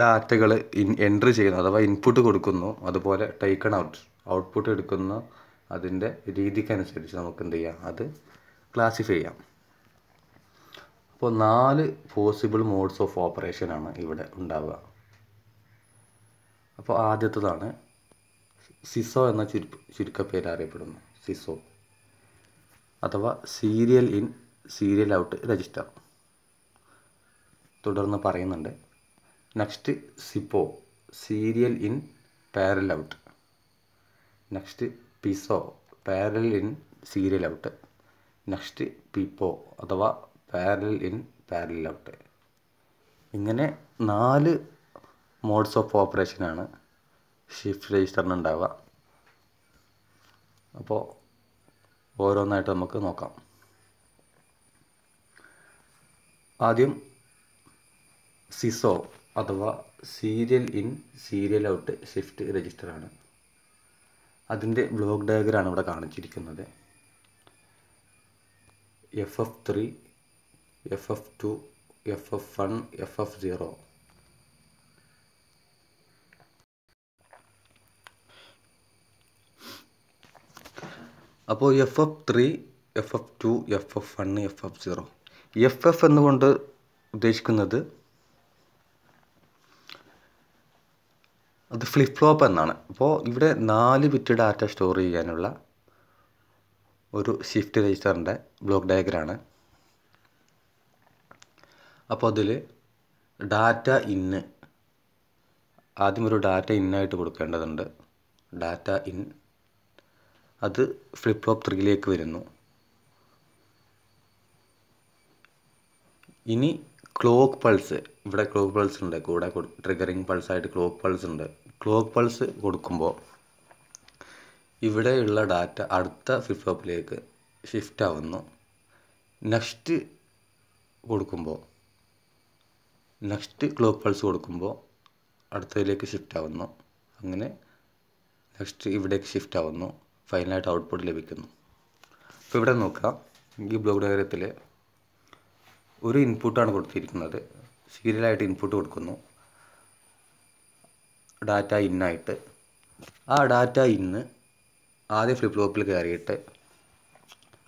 ഡാറ്റകൾ ഇൻ എൻട്രി ചെയ്യുന്നു അഥവാ ഇൻപുട്ട് കൊടുക്കുന്നു അതുപോലെ ടേക്കൺ ഔട്ട് ഔട്ട്പുട്ട് എടുക്കുന്ന അതിൻ്റെ രീതിക്കനുസരിച്ച് നമുക്ക് എന്ത് ചെയ്യാം അത് ക്ലാസിഫൈ ചെയ്യാം അപ്പോൾ നാല് പോസിബിൾ മോഡ്സ് ഓഫ് ഓപ്പറേഷനാണ് ഇവിടെ ഉണ്ടാവുക അപ്പോൾ ആദ്യത്തതാണ് സിസോ എന്ന ചുരു ചുരുക്കപ്പേര് അറിയപ്പെടുന്നു സിസോ അഥവാ serial in serial out register തുടർന്ന് പറയുന്നുണ്ട് next SIPO serial in parallel out next PISO parallel in serial out next PIPO അഥവാ പാരൽ ഇൻ പാരൽ ഔട്ട് ഇങ്ങനെ നാല് മോഡ്സ് ഓഫ് ഓപ്പറേഷനാണ് ഷിഫ്റ്റ് രജിസ്റ്ററിന് ഉണ്ടാവുക അപ്പോൾ ഓരോന്നായിട്ട് നമുക്ക് നോക്കാം ആദ്യം സിസോ അഥവാ serial in serial out shift രജിസ്റ്ററാണ് അതിൻ്റെ ബ്ലോക്ക് ഡയഗ്രാണ് ഇവിടെ കാണിച്ചിരിക്കുന്നത് F F three F F two F F one F F zero അപ്പോൾ F F three F F two F F one F F zero F F എന്നുകൊണ്ട് ഉദ്ദേശിക്കുന്നത് അത് flip flop എന്നാണ് അപ്പോൾ ഇവിടെ നാല് ബിറ്റ് ഡാറ്റ സ്റ്റോർ ചെയ്യാനുള്ള ഒരു ഷിഫ്റ്റ് രജിസ്റ്ററിൻ്റെ ബ്ലോക്ക് ഡയഗ്രാണ് അപ്പോൾ അതിൽ ഡാറ്റ ഇന്ന് ആദ്യം ഒരു ഡാറ്റ ഇന്നായിട്ട് കൊടുക്കേണ്ടതുണ്ട് ഡാറ്റ ഇൻ അത് ഫ്ലിപ്പ് ഫ്ലോപ്പ് ത്രീയിലേക്ക് വരുന്നു ഇനി ക്ലോക്ക് പൾസ് ഇവിടെ ക്ലോക്ക് പൾസ് ഉണ്ട് കൂടെ ട്രിഗറിങ് പൾസായിട്ട് ക്ലോക്ക് പൾസ് ഉണ്ട് ക്ലോക്ക് പൾസ് കൊടുക്കുമ്പോൾ ഇവിടെയുള്ള ഡാറ്റ അടുത്ത ഫ്ലിപ്പ് ഫ്ലോപ്പിലേക്ക് ഷിഫ്റ്റ് ആവുന്നു നെക്സ്റ്റ് കൊടുക്കുമ്പോൾ നെക്സ്റ്റ് ക്ലോക്ക് പൾസ് കൊടുക്കുമ്പോൾ അടുത്തതിലേക്ക് ഷിഫ്റ്റ് ആവുന്നു അങ്ങനെ നെക്സ്റ്റ് ഇവിടേക്ക് ഷിഫ്റ്റ് ആവുന്നു ഫൈനലായിട്ട് ഔട്ട്പുട്ട് ലഭിക്കുന്നു അപ്പോൾ ഇവിടെ നോക്കാം ഈ ബ്ലോക്ക് ഡയഗ്രത്തിൽ ഒരു ഇൻപുട്ടാണ് കൊടുത്തിരിക്കുന്നത് സീരിയലായിട്ട് ഇൻപുട്ട് കൊടുക്കുന്നു ഡാറ്റ ഇന്നായിട്ട് ആ ഡാറ്റ ഇന്ന് ആദ്യ ഫ്ലിപ്പ് ഫ്ലോപ്പിൽ കയറിയിട്ട്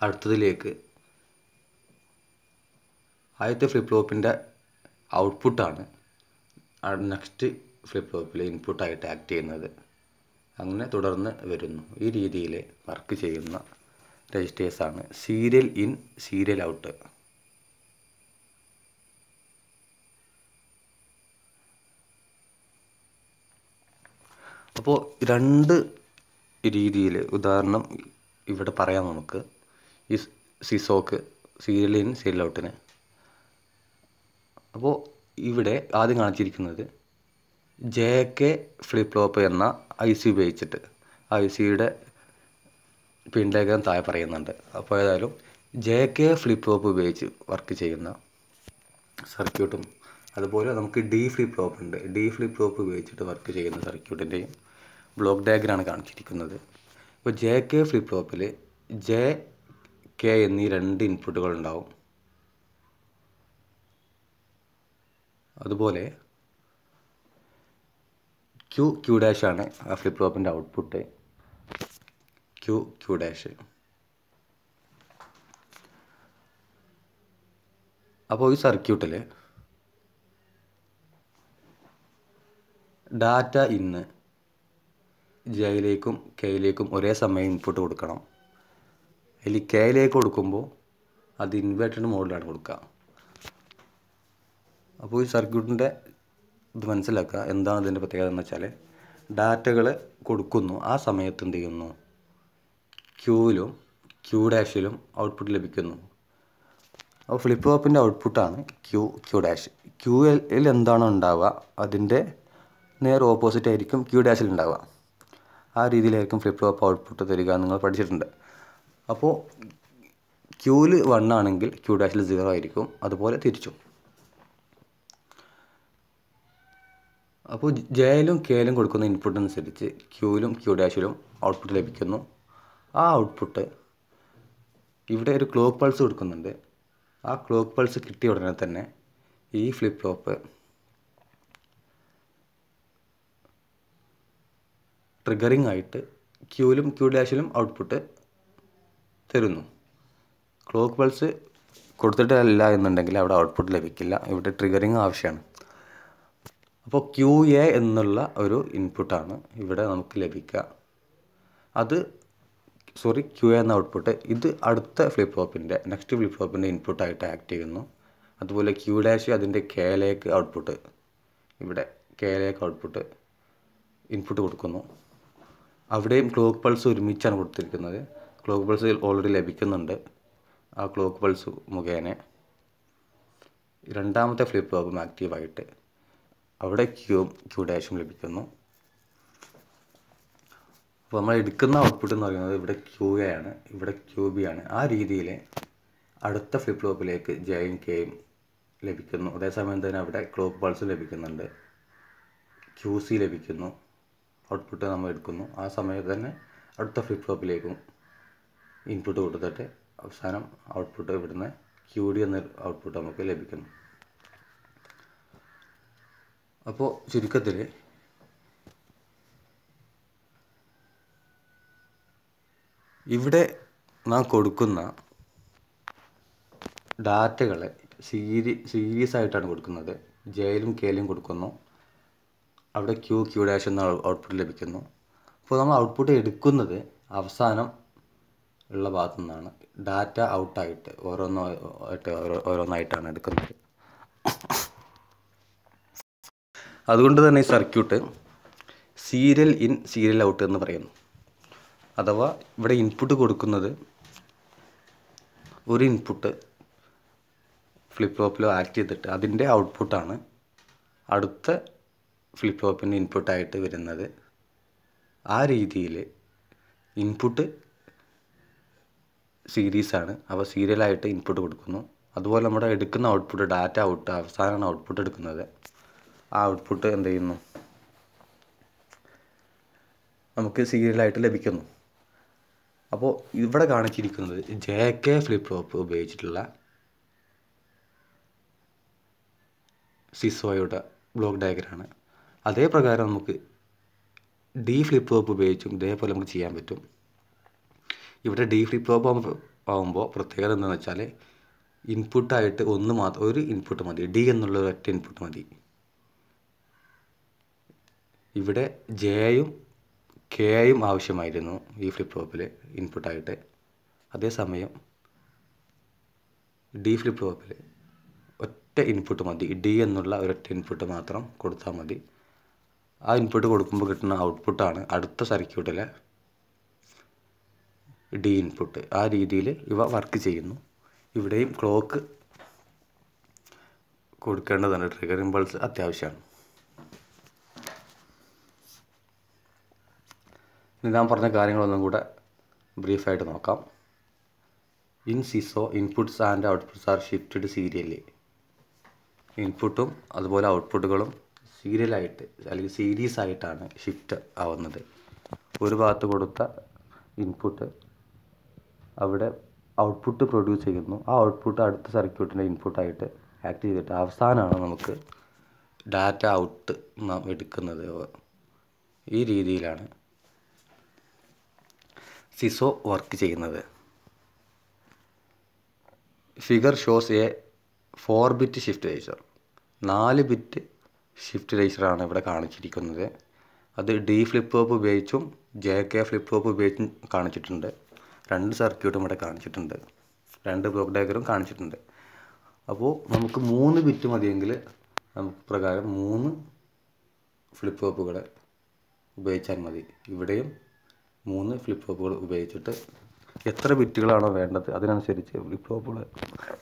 അടുത്തതിലേക്ക് ആദ്യത്തെ ഫ്ലിപ്പ് ഫ്ലോപ്പിൻ്റെ ഔട്ട്പുട്ടാണ് നെക്സ്റ്റ് ഫ്ലിപ്പ് ഫ്ലോപ്പിൽ ഇൻപുട്ടായിട്ട് ആക്ട് ചെയ്യുന്നത് അങ്ങനെ തുടർന്ന് വരുന്നു ഈ രീതിയിൽ വർക്ക് ചെയ്യുന്ന രജിസ്റ്റേഴ്സാണ് സീരിയൽ ഇൻ സീരിയൽ ഔട്ട് അപ്പോൾ രണ്ട് രീതിയിൽ ഉദാഹരണം ഇവിടെ പറയാം നമുക്ക് ഈ സിസോക്ക് സീരിയൽ ഇൻ സീരിയൽ ഔട്ടിന് അപ്പോൾ ഇവിടെ ആദ്യം കാണിച്ചിരിക്കുന്നത് ജെ കെ ഫ്ലിപ്പ് ഫ്ലോപ്പ് എന്ന ഐ സി ഉപയോഗിച്ചിട്ട് ഐ സിയുടെ പിൻലേഖനം താഴെ പറയുന്നുണ്ട് അപ്പോൾ ഏതായാലും ജെ കെ ഫ്ലിപ്പ് ഫ്ലോപ്പ് ഉപയോഗിച്ച് വർക്ക് ചെയ്യുന്ന സർക്യൂട്ടും അതുപോലെ നമുക്ക് ഡി ഫ്ലിപ്പ് ഫ്ലോപ്പ് ഉണ്ട് ഡി ഫ്ലിപ്പ് ഫ്ലോപ്പ് ഉപയോഗിച്ചിട്ട് വർക്ക് ചെയ്യുന്ന സർക്യൂട്ടിൻ്റെയും ബ്ലോക്ക് ഡയഗ്രാണ് കാണിച്ചിരിക്കുന്നത് ഇപ്പോൾ ജെ കെ ഫ്ലിപ്പ് ഫ്ലോപ്പിൽ ജെ കെ എന്നീ രണ്ട് ഇൻപുട്ടുകൾ ഉണ്ടാവും അതുപോലെ ക്യു ക്യൂ ഡാഷ് ആണ് ആ ഫ്ലിപ്പ് ഫ്ലോപ്പിൻ്റെ ഔട്ട്പുട്ട് ക്യു ക്യൂ ഡാഷ് അപ്പോൾ ഈ സർക്യൂട്ടിൽ ഡാറ്റ ഇന്ന് ജയിലേക്കും കെയിലേക്കും ഒരേ സമയം ഇൻപുട്ട് കൊടുക്കണം അതിൽ കെയിലേക്ക് കൊടുക്കുമ്പോൾ അത് ഇൻവേർട്ടറിന് മുകളിലാണ് കൊടുക്കുക അപ്പോൾ ഈ സർക്യൂട്ടിൻ്റെ ഇത് മനസ്സിലാക്കുക എന്താണ് ഇതിൻ്റെ പ്രത്യേകത എന്ന് വെച്ചാൽ ഡാറ്റകൾ കൊടുക്കുന്നു ആ സമയത്ത് എന്ത് ചെയ്യുന്നു ക്യൂവിലും ക്യൂ ഡാഷിലും ഔട്ട്പുട്ട് ലഭിക്കുന്നു അപ്പോൾ ഫ്ലിപ്പ് ഓപ്പിൻ്റെ ഔട്ട്പുട്ടാണ് ക്യൂ ക്യൂ ഡാഷ് ക്യൂ എൽ എന്താണോ ഉണ്ടാവുക അതിൻ്റെ നേർ ഓപ്പോസിറ്റ് ആയിരിക്കും ക്യൂ ഡാഷിൽ ഉണ്ടാവുക ആ രീതിയിലായിരിക്കും ഫ്ലിപ്പ് ഫ്ലോപ്പ് ഔട്ട്പുട്ട് തരിക നിങ്ങൾ പഠിച്ചിട്ടുണ്ട് അപ്പോൾ ക്യൂല് വൺ ആണെങ്കിൽ ക്യൂ ഡാഷിൽ സീറോ ആയിരിക്കും അതുപോലെ തിരിച്ചു അപ്പോൾ ജെയിലും കെയിലും കൊടുക്കുന്ന ഇൻപുട്ട് അനുസരിച്ച് ക്യൂവിലും ക്യൂ ഡാഷിലും ഔട്ട്പുട്ട് ലഭിക്കുന്നു ആ ഔട്ട്പുട്ട് ഇവിടെ ഒരു ക്ലോക്ക് പൾസ് കൊടുക്കുന്നുണ്ട് ആ ക്ലോക്ക് പൾസ് കിട്ടിയ ഉടനെ തന്നെ ഈ ഫ്ലിപ്പ് ഫ്ലോപ്പ് ട്രിഗറിങ് ആയിട്ട് ക്യൂവിലും ക്യൂ ഡാഷിലും ഔട്ട്പുട്ട് തരുന്നു ക്ലോക്ക് പൾസ് കൊടുത്തിട്ടല്ല എന്നുണ്ടെങ്കിൽ അവിടെ ഔട്ട്പുട്ട് ലഭിക്കില്ല ഇവിടെ ട്രിഗറിങ് ആവശ്യമാണ് അപ്പോൾ ക്യു എ എന്നുള്ള ഒരു ഇൻപുട്ടാണ് ഇവിടെ നമുക്ക് ലഭിക്കുക അത് സോറി ക്യൂ എ എന്ന ഔട്ട്പുട്ട് ഇത് അടുത്ത ഫ്ലിപ്പ് ഫ്ലോപ്പിൻ്റെ നെക്സ്റ്റ് ഫ്ലിപ്പ് ഫ്ലോപ്പിൻ്റെ ഇൻപുട്ടായിട്ട് ആക്ട് ചെയ്യുന്നു അതുപോലെ ക്യൂ ഡാഷ് അതിൻ്റെ കേലേക്ക് ഔട്ട്പുട്ട് ഇവിടെ കേലേക്ക് ഔട്ട്പുട്ട് ഇൻപുട്ട് കൊടുക്കുന്നു അവിടെയും ക്ലോക്ക് പൾസ് ഒരുമിച്ചാണ് കൊടുത്തിരിക്കുന്നത് ക്ലോക്ക് പൾസ് ഓൾറെഡി ലഭിക്കുന്നുണ്ട് ആ ക്ലോക്ക് പൾസ് മുഖേന രണ്ടാമത്തെ ഫ്ലിപ്പ് ഫ്ലോപ്പും ആക്റ്റീവായിട്ട് അവിടെ ക്യൂവും ക്യൂ ഡാഷും ലഭിക്കുന്നു അപ്പോൾ നമ്മൾ എടുക്കുന്ന ഔട്ട്പുട്ട് എന്ന് പറയുന്നത് ഇവിടെ ക്യൂ എ ആണ് ഇവിടെ ക്യൂ ബി ആണ് ആ രീതിയിൽ അടുത്ത ഫ്ലിപ്പ് ഫ്ലോപ്പിലേക്ക് ജെയും കെയും ലഭിക്കുന്നു അതേസമയം തന്നെ അവിടെ ക്ലോക്ക് പൾസ് ലഭിക്കുന്നുണ്ട് ക്യൂ സി ലഭിക്കുന്നു ഔട്ട്പുട്ട് നമ്മൾ എടുക്കുന്നു ആ സമയത്ത് തന്നെ അടുത്ത ഫ്ലിപ്പ് ഫ്ലോപ്പിലേക്കും ഇൻപുട്ട് കൊടുത്തിട്ട് അവസാനം ഔട്ട്പുട്ട് ഇവിടുന്ന് ക്യൂ ഡി എന്ന ഔട്ട്പുട്ട് നമുക്ക് ലഭിക്കുന്നു അപ്പോൾ ചുരുക്കത്തിൽ ഇവിടെ നാം കൊടുക്കുന്ന ഡാറ്റകളെ സീരി സീരീസ് ആയിട്ടാണ് കൊടുക്കുന്നത് ജയിലും കേലും കൊടുക്കുന്നു അവിടെ ക്യൂ ക്യൂ ഡാഷ് എന്ന ഔട്ട്പുട്ട് ലഭിക്കുന്നു അപ്പോൾ നമ്മൾ ഔട്ട്പുട്ട് എടുക്കുന്നത് അവസാനം ഉള്ള ഭാഗത്തു നിന്നാണ് ഡാറ്റ ഔട്ടായിട്ട് ഓരോന്നോ ഓരോന്നായിട്ടാണ് എടുക്കുന്നത് അതുകൊണ്ട് തന്നെ ഈ circuit serial in serial out എന്ന് പറയുന്നു അഥവാ ഇവിടെ ഇൻപുട്ട് കൊടുക്കുന്നത് ഒരു ഇൻപുട്ട് ഫ്ലിപ്പ് ഫ്ലോപ്പിലോ ആക്ട് ചെയ്തിട്ട് അതിൻ്റെ ഔട്ട്പുട്ടാണ് അടുത്ത ഫ്ലിപ്പ് ഫ്ലോപ്പിൻ്റെ ഇൻപുട്ടായിട്ട് വരുന്നത് ആ രീതിയിൽ ഇൻപുട്ട് സീരീസാണ് അപ്പോൾ സീരിയലായിട്ട് ഇൻപുട്ട് കൊടുക്കുന്നു അതുപോലെ നമ്മുടെ എടുക്കുന്ന ഔട്ട്പുട്ട് ഡാറ്റ ഔട്ട് അവസാനമാണ് ഔട്ട്പുട്ട് എടുക്കുന്നത് ആ ഔട്ട്പുട്ട് എന്ത് ചെയ്യുന്നു നമുക്ക് സീരിയലായിട്ട് ലഭിക്കുന്നു അപ്പോൾ ഇവിടെ കാണിച്ചിരിക്കുന്നത് ജെ കെ ഫ്ലിപ്പ് ഫ്ലോപ്പ് ഉപയോഗിച്ചിട്ടുള്ള സിസോയുടെ ബ്ലോക്ക് ഡയഗ്രാണ് അതേ പ്രകാരം നമുക്ക് ഡി ഫ്ലിപ്പ് ഫ്ലോപ്പ് ഉപയോഗിച്ചും ഇതേപോലെ നമുക്ക് ചെയ്യാൻ പറ്റും ഇവിടെ ഡി ഫ്ലിപ്പ് ഫ്ലോപ്പ് ആകുമ്പോൾ പ്രത്യേകത എന്താണെന്ന് വെച്ചാൽ ഇൻപുട്ടായിട്ട് ഒന്ന് മാത്രം ഒരു ഇൻപുട്ട് മതി ഡി എന്നുള്ള ഒറ്റ ഇൻപുട്ട് മതി ഇവിടെ ജെയും കെയും ആവശ്യമായിരുന്നു ഈ ഫ്ലിപ്പ് ഫ്ലോപ്പിൽ ഇൻപുട്ടായിട്ട് അതേസമയം ഡി ഫ്ലിപ്പ് ഫ്ലോപ്പിൽ ഒറ്റ ഇൻപുട്ട് മതി ഡി എന്നുള്ള ഒരൊറ്റ ഇൻപുട്ട് മാത്രം കൊടുത്താൽ മതി ആ ഇൻപുട്ട് കൊടുക്കുമ്പോൾ കിട്ടുന്ന ഔട്ട്പുട്ടാണ് അടുത്ത സർക്യൂട്ടിലെ ഡി ഇൻപുട്ട് ആ രീതിയിൽ ഇവ വർക്ക് ചെയ്യുന്നു ഇവിടെയും ക്ലോക്ക് കൊടുക്കേണ്ടതാണ് ട്രിഗർ ഇമ്പൾസ് അത്യാവശ്യമാണ് ഇനി ഞാൻ പറഞ്ഞ കാര്യങ്ങളൊന്നും കൂടെ ബ്രീഫായിട്ട് നോക്കാം in SISO inputs and outputs are shifted serially ഇൻപുട്ടും അതുപോലെ ഔട്ട്പുട്ടുകളും സീരിയലായിട്ട് അല്ലെങ്കിൽ സീരീസ് ആയിട്ടാണ് ഷിഫ്റ്റ് ആവുന്നത് ഒരു ഭാഗത്ത് കൊടുത്ത ഇൻപുട്ട് അവിടെ ഔട്ട്പുട്ട് പ്രൊഡ്യൂസ് ചെയ്യുന്നു ആ ഔട്ട്പുട്ട് അടുത്ത സർക്യൂട്ടിൻ്റെ ഇൻപുട്ടായിട്ട് ആക്ട് ചെയ്തിട്ട് അവസാനമാണ് നമുക്ക് ഡാറ്റ ഔട്ട് നാം എടുക്കുന്നത് ഈ രീതിയിലാണ് സിസോ വർക്ക് ചെയ്യുന്നത് figure shows a four bit shift register നാല് ബിറ്റ് ഷിഫ്റ്റ് ആണ് ഇവിടെ കാണിച്ചിരിക്കുന്നത് അത് ഡി ഫ്ലിപ്പ് ടോപ്പ് ഉപയോഗിച്ചും ജെ കെ ഫ്ലിപ്പ് ടോപ്പ് ഉപയോഗിച്ചും കാണിച്ചിട്ടുണ്ട് രണ്ട് സർക്യൂട്ടും ഇവിടെ കാണിച്ചിട്ടുണ്ട് രണ്ട് ബ്ലോക്ക് ഡയഗ്രം കാണിച്ചിട്ടുണ്ട് അപ്പോൾ നമുക്ക് മൂന്ന് ബിറ്റ് മതിയെങ്കിൽ നമുക്ക് പ്രകാരം മൂന്ന് ഫ്ലിപ്പ് ടോപ്പുകൾ ഉപയോഗിച്ചാൽ മതി ഇവിടെയും മൂന്ന് ഫ്ലിപ്പ് ടോപ്പുകൾ ഉപയോഗിച്ചിട്ട് എത്ര ബിറ്റുകളാണോ വേണ്ടത് അതിനനുസരിച്ച് ഫ്ലിപ്പ് ടോപ്പുകൾ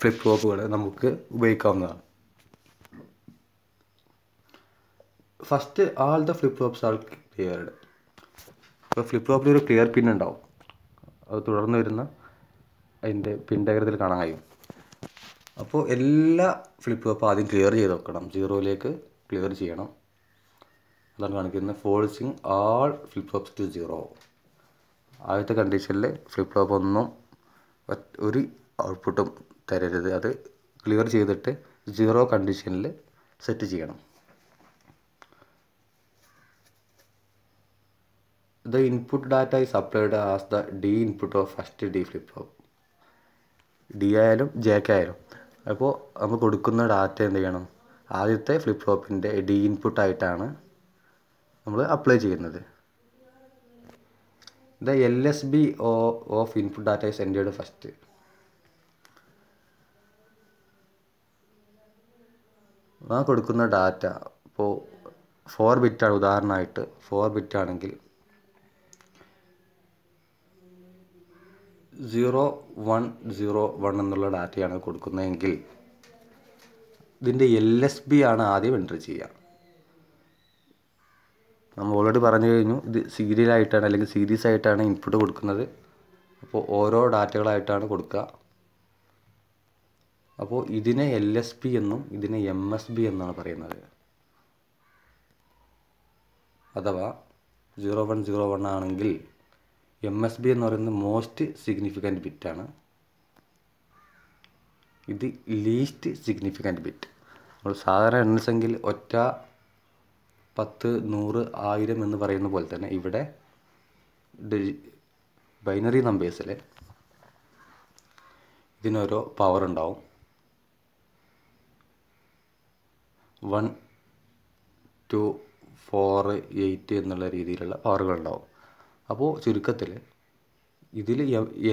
ഫ്ലിപ്പ് ടോപ്പുകൾ നമുക്ക് ഉപയോഗിക്കാവുന്നതാണ് first all the flip flops all cleared ഇപ്പോൾ ഫ്ലിപ്പ് ഫ്ലോപ്പിൽ ഒരു ക്ലിയർ പിൻ ഉണ്ടാവും അത് തുടർന്ന് വരുന്ന അതിൻ്റെ പിൻ ഡയഗ്രത്തിൽ കാണാൻ കഴിയും അപ്പോൾ എല്ലാ ഫ്ലിപ്പ് ഫ്ലോപ്പ് ആദ്യം ക്ലിയർ ചെയ്ത് വെക്കണം സീറോയിലേക്ക് ക്ലിയർ ചെയ്യണം അതാണ് കാണിക്കുന്നത് forcing all flip flops to zero ആദ്യത്തെ കണ്ടീഷനിൽ ഫ്ലിപ്പ് ഫ്ലോപ്പ് ഒന്നും ഒരു ഔട്ട്പുട്ടും തരരുത് അത് ക്ലിയർ ചെയ്തിട്ട് സീറോ കണ്ടീഷനിൽ സെറ്റ് ചെയ്യണം the input data is applied as the D input of first D flip flop D ആയാലും ജെ ആയാലും അപ്പോൾ നമ്മൾ കൊടുക്കുന്ന ഡാറ്റ എന്ത് ചെയ്യണം ആദ്യത്തെ ഫ്ലിപ്പ് ഫ്ലോപ്പിൻ്റെ ഡി ഇൻപുട്ടായിട്ടാണ് നമ്മൾ അപ്ലൈ ചെയ്യുന്നത് the L S B of input data is entered first ആ കൊടുക്കുന്ന ഡാറ്റ ഇപ്പോൾ ഫോർ ബിറ്റാണ് ഉദാഹരണമായിട്ട് ഫോർ ബിറ്റാണെങ്കിൽ സീറോ വൺ സീറോ വൺ എന്നുള്ള ഡാറ്റയാണ് കൊടുക്കുന്നതെങ്കിൽ ഇതിൻ്റെ എൽ എസ് ബി ആണ് ആദ്യം എൻ്റർ ചെയ്യുക നമ്മൾ ഓൾറെഡി പറഞ്ഞു കഴിഞ്ഞു ഇത് സീരിയലായിട്ടാണ് അല്ലെങ്കിൽ സീരീസ് ആയിട്ടാണ് ഇൻപുട്ട് കൊടുക്കുന്നത് അപ്പോൾ ഓരോ ഡാറ്റകളായിട്ടാണ് കൊടുക്കുക അപ്പോൾ ഇതിനെ എൽ എസ് ബി എന്നും ഇതിനെ എം എസ് ബി എന്നാണ് പറയുന്നത് അഥവാ സീറോ വൺ സീറോ വൺ ആണെങ്കിൽ എം എസ് ബി എന്ന് പറയുന്നത് മോസ്റ്റ് ബിറ്റ് ബിറ്റാണ് ഇത് ലീസ്റ്റ് സിഗ്നിഫിക്കൻറ്റ് ബിറ്റ് നമ്മൾ സാധാരണ എണ്ണസംഖ്യയിൽ ഒറ്റ പത്ത് നൂറ് ആയിരം എന്ന് പറയുന്ന പോലെ തന്നെ ഇവിടെ ബൈനറി നമ്പേഴ്സിൽ ഇതിനോരോ പവർ ഉണ്ടാവും വൺ ടു ഫോർ എയ്റ്റ് എന്നുള്ള രീതിയിലുള്ള പവറുകൾ ഉണ്ടാവും അപ്പോൾ ചുരുക്കത്തിൽ ഇതിൽ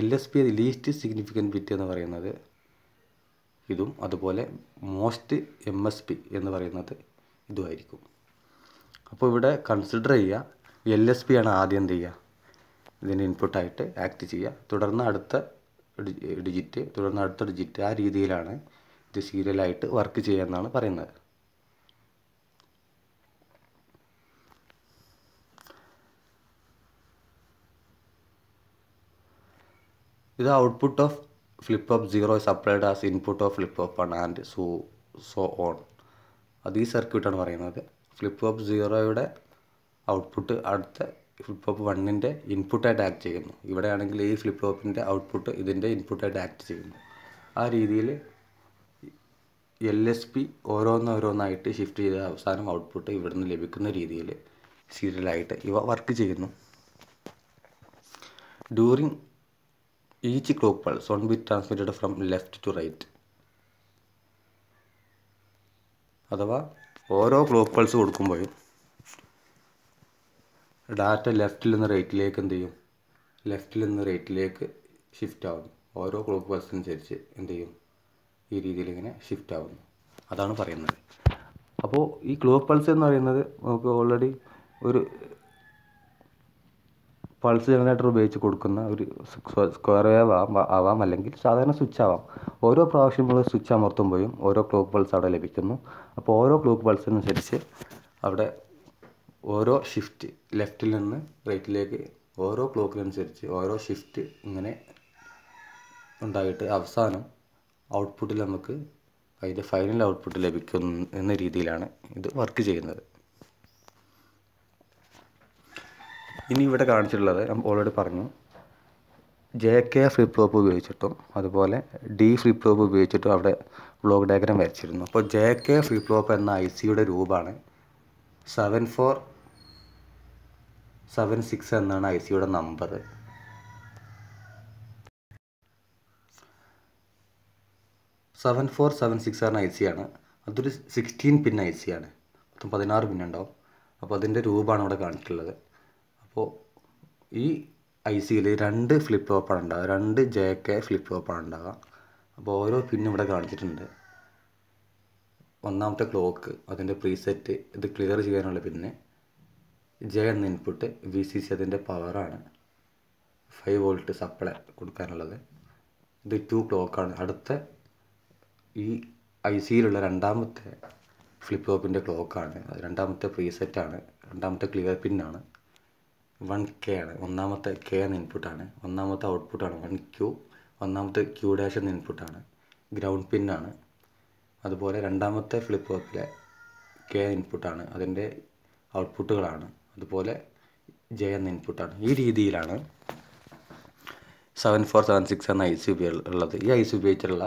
L S B least significant bit എന്ന് പറയുന്നത് ഇതും അതുപോലെ മോസ്റ്റ് എം എസ് പി എന്ന് പറയുന്നത് ഇതുമായിരിക്കും അപ്പോൾ ഇവിടെ കൺസിഡർ ചെയ്യുക എൽ എസ് പി ആണ് ആദ്യം എന്ത് ചെയ്യുക ഇതിന് ഇൻപുട്ടായിട്ട് ആക്ട് ചെയ്യുക തുടർന്ന് അടുത്ത ഡിജിറ്റ് തുടർന്ന് അടുത്ത ഡിജിറ്റ് ആ രീതിയിലാണ് ഇത് സീരിയലായിട്ട് വർക്ക് ചെയ്യുക എന്നാണ് പറയുന്നത് ഇത് output of flip of zero supplied as input of flip of ആണ് ആൻഡ് സോ സോ ഓൺ അത് ഈ സർക്യൂട്ടാണ് പറയുന്നത് ഫ്ലിപ്പ് ഓഫ് സീറോയുടെ ഔട്ട്പുട്ട് അടുത്ത ഫ്ലിപ്പ് ഓഫ് വണ്ണിൻ്റെ ഇൻപുട്ടായിട്ട് ആക്ട് ചെയ്യുന്നു ഇവിടെയാണെങ്കിൽ ഈ ഫ്ലിപ്പ് ഫ്ലോപ്പിൻ്റെ ഔട്ട്പുട്ട് ഇതിൻ്റെ ഇൻപുട്ടായിട്ട് ആക്ട് ചെയ്യുന്നു ആ രീതിയിൽ എൽ എസ് പി ഓരോന്നോരോന്നായിട്ട് ഷിഫ്റ്റ് ചെയ്ത അവസാനം ഔട്ട്പുട്ട് നിന്ന് ലഭിക്കുന്ന രീതിയിൽ സീരിയലായിട്ട് ഇവ വർക്ക് ചെയ്യുന്നു during Each clock pulse one bit transmitted from left to right. അഥവാ ഓരോ ക്ലോക്ക് പൾസ് കൊടുക്കുമ്പോഴും ഡാറ്റ ലെഫ്റ്റിൽ നിന്ന് റൈറ്റിലേക്ക് എന്ത് ചെയ്യും ലെഫ്റ്റിൽ നിന്ന് റൈറ്റിലേക്ക് ഷിഫ്റ്റ് ആവുന്നു ഓരോ ക്ലോക്ക് പൾസ് അനുസരിച്ച് എന്ത് ചെയ്യും ഈ രീതിയിൽ ഇങ്ങനെ ഷിഫ്റ്റ് ആവുന്നു അതാണ് പറയുന്നത് അപ്പോൾ ഈ ക്ലോക്ക് പൾസ് എന്ന് പറയുന്നത് നമുക്ക് ഓൾറെഡി ഒരു പൾസ് ജനറേറ്റർ ഉപയോഗിച്ച് കൊടുക്കുന്ന ഒരു സ്ക്വയർ വേവ് ആവാം അല്ലെങ്കിൽ സാധാരണ സ്വിച്ച് ആവാം ഓരോ പ്രാവശ്യം നമ്മൾ സ്വിച്ച് അമർത്തുമ്പോഴും ഓരോ ക്ലോക്ക് പൾസ് അവിടെ ലഭിക്കുന്നു അപ്പോൾ ഓരോ ക്ലോക്ക് പൾസിനനുസരിച്ച് അവിടെ ഓരോ ഷിഫ്റ്റ് ലെഫ്റ്റിൽ നിന്ന് റൈറ്റിലേക്ക് ഓരോ ക്ലോക്കിനനുസരിച്ച് ഓരോ ഷിഫ്റ്റ് ഇങ്ങനെ ഉണ്ടായിട്ട് അവസാനം ഔട്ട്പുട്ടിൽ നമുക്ക് അതിൻ്റെ ഫൈനൽ ഔട്ട്പുട്ട് ലഭിക്കുന്നു എന്ന രീതിയിലാണ് ഇത് വർക്ക് ചെയ്യുന്നത് ഇനി ഇവിടെ കാണിച്ചിട്ടുള്ളത് ഓൾറെഡി പറഞ്ഞു ജെ കെ ഫ്ലിപ്പ് ഫ്ലോപ്പ് ഉപയോഗിച്ചിട്ടും അതുപോലെ ഡി ഫ്ലിപ്പ് ഫ്ലോപ്പ് ഉപയോഗിച്ചിട്ടും അവിടെ ബ്ലോക്ക് ഡയഗ്രാം വരച്ചിരുന്നു അപ്പോൾ ജെ കെ ഫ്ലിപ്പ് ഫ്ലോപ്പ് എന്ന ഐ സിയുടെ രൂപമാണ് സെവൻ ഫോർ സെവൻ സിക്സ് എന്നാണ് ഐ സിയുടെ number seven four seven six ആണ് ഐ സി ആണ് അതൊരു സിക്സ്റ്റീൻ പിൻ ഐ സി ആണ് മൊത്തം പതിനാറ് പിൻ അപ്പോൾ അതിൻ്റെ രൂപമാണ് ഇവിടെ കാണിച്ചിട്ടുള്ളത് അപ്പോൾ ഈ ഐ സിയിൽ രണ്ട് ഫ്ലിപ്പ് ഫ്ലോപ്പാണ് ഉണ്ടാവുക രണ്ട് ജെ കെ ഫ്ലിപ്പ് ഫ്ലോപ്പാണ് ഉണ്ടാവുക അപ്പോൾ ഓരോ പിൻ ഇവിടെ കാണിച്ചിട്ടുണ്ട് ഒന്നാമത്തെ ക്ലോക്ക് അതിൻ്റെ പ്രീസെറ്റ് ഇത് ക്ലിയർ ചെയ്യാനുള്ള പിന്നെ ജെ എന്ന ഇൻപുട്ട് വി സി സി അതിൻ്റെ പവറാണ് ഫൈവ് വോൾട്ട് സപ്ലൈ കൊടുക്കാനുള്ളത് ഇത് ടു ക്ലോക്കാണ് അടുത്ത ഈ ഐ സിയിലുള്ള രണ്ടാമത്തെ ഫ്ലിപ്പ് ഫ്ലോപ്പിൻ്റെ ക്ലോക്കാണ് രണ്ടാമത്തെ പ്രീസെറ്റാണ് രണ്ടാമത്തെ ക്ലിയർ പിന്നാണ് വൺ കെ ആണ് ഒന്നാമത്തെ കെ എന്ന ഇൻപുട്ടാണ് ഒന്നാമത്തെ ഔട്ട്പുട്ടാണ് വൺ ക്യൂ ഒന്നാമത്തെ ക്യൂ ഡാഷ് എന്ന ഇൻപുട്ടാണ് ഗ്രൗണ്ട് പിന്നാണ് അതുപോലെ രണ്ടാമത്തെ ഫ്ലിപ്പ് ഫ്ലോപ്പിലെ കെ ഇൻപുട്ടാണ് അതിൻ്റെ ഔട്ട്പുട്ടുകളാണ് അതുപോലെ ജെ എന്ന ഇൻപുട്ടാണ് ഈ രീതിയിലാണ് സെവൻ ഫോർ സെവൻ സിക്സ് എന്ന ഐ സി ഉള്ളത് ഈ ഐ സി ഉപയോഗിച്ചുള്ള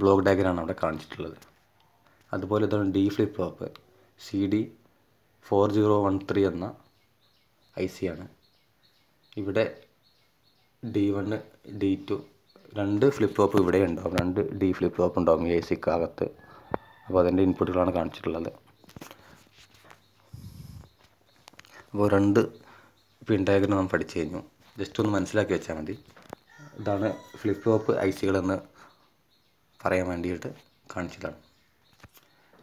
ബ്ലോക്ക് ഡയഗ്രാണ് അവിടെ കാണിച്ചിട്ടുള്ളത് അതുപോലെ ഇതാണ് D flip flop C D four zero one three എന്ന ഐ സി ആണ് ഇവിടെ ഡി വണ് ഡി ടു രണ്ട് ഫ്ലിപ്പ് ടോപ്പ് ഇവിടെ ഉണ്ടാകും രണ്ട് ഡി ഫ്ലിപ്പ് ഫ്ലോപ്പ് ഉണ്ടാവും എ അകത്ത് അപ്പോൾ അതിൻ്റെ ഇൻപുട്ടുകളാണ് കാണിച്ചിട്ടുള്ളത് അപ്പോൾ രണ്ട് പിൻ ഡയഗ്രം നാം പഠിച്ചു കഴിഞ്ഞു ജസ്റ്റ് ഒന്ന് മനസ്സിലാക്കി വെച്ചാൽ മതി ഇതാണ് ഫ്ലിപ്പ് ടോപ്പ് ഐ സികളെന്ന് പറയാൻ വേണ്ടിയിട്ട് കാണിച്ചതാണ്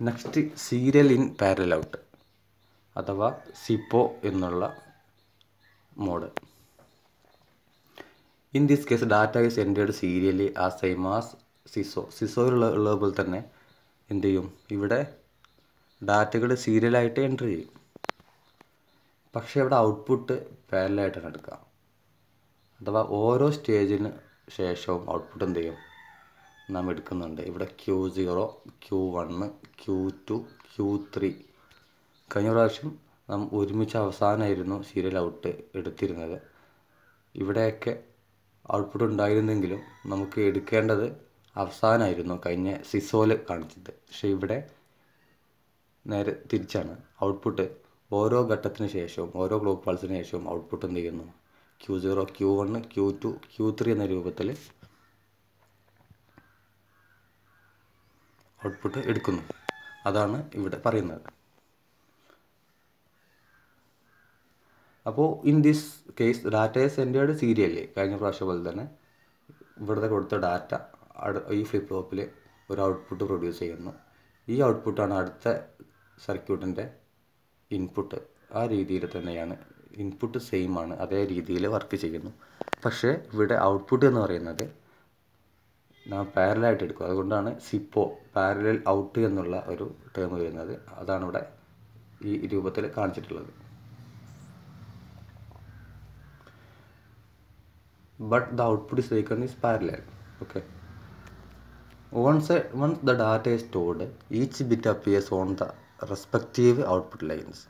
next serial in parallel out അഥവാ സിപ്പോ എന്നുള്ള mode in this case data is entered serially as same as SISO സിസോയിലുള്ള ഉള്ള പോലെ തന്നെ എന്ത് ചെയ്യും ഇവിടെ ഡാറ്റകൾ സീരിയലായിട്ട് എൻ്റർ ചെയ്യും പക്ഷേ ഇവിടെ ഔട്ട്പുട്ട് പാരലായിട്ടാണ് എടുക്കുക അഥവാ ഓരോ സ്റ്റേജിന് ശേഷവും ഔട്ട്പുട്ട് എന്ത് ചെയ്യും നാം എടുക്കുന്നുണ്ട് ഇവിടെ Q zero Q one Q two Q three കഴിഞ്ഞ പ്രാവശ്യം നാം ഒരുമിച്ച് അവസാനമായിരുന്നു സീരിയൽ ഔട്ട് എടുത്തിരുന്നത് ഇവിടെയൊക്കെ ഔട്ട്പുട്ട് ഉണ്ടായിരുന്നെങ്കിലും നമുക്ക് എടുക്കേണ്ടത് അവസാനമായിരുന്നു കഴിഞ്ഞ സിസോല് കാണിച്ചത് പക്ഷേ ഇവിടെ നേരെ തിരിച്ചാണ് ഔട്ട്പുട്ട് ഓരോ ഘട്ടത്തിന് ശേഷവും ഓരോ ക്ലോക്ക് പൾസിന് ശേഷവും ഔട്ട്പുട്ട് എന്ത് ചെയ്യുന്നു Q zero Q one two three എന്ന രൂപത്തിൽ ഔട്ട്പുട്ട് എടുക്കുന്നു അതാണ് ഇവിടെ പറയുന്നത് അപ്പോൾ in this case data is entered serially കഴിഞ്ഞ പ്രാവശ്യം പോലെ തന്നെ ഇവിടുത്തെ കൊടുത്ത ഡാറ്റ ഈ ഫ്ലിപ്പ് ഫ്ലോപ്പിൽ ഒരു ഔട്ട്പുട്ട് പ്രൊഡ്യൂസ് ചെയ്യുന്നു ഈ ഔട്ട്പുട്ടാണ് അടുത്ത സർക്യൂട്ടിൻ്റെ ഇൻപുട്ട് ആ രീതിയിൽ തന്നെയാണ് ഇൻപുട്ട് സെയിമാണ് അതേ രീതിയിൽ വർക്ക് ചെയ്യുന്നു പക്ഷേ ഇവിടെ ഔട്ട്പുട്ട് എന്ന് പറയുന്നത് നാം പാരലായിട്ട് എടുക്കും അതുകൊണ്ടാണ് സിപ്പോ പാരലൽ ഔട്ട് എന്നുള്ള ഒരു ടേം വരുന്നത് അതാണ് ഇവിടെ ഈ രൂപത്തിൽ കാണിച്ചിട്ടുള്ളത് but the output is icon is parallel okay once once the data is stored each bit appears on the respective output lines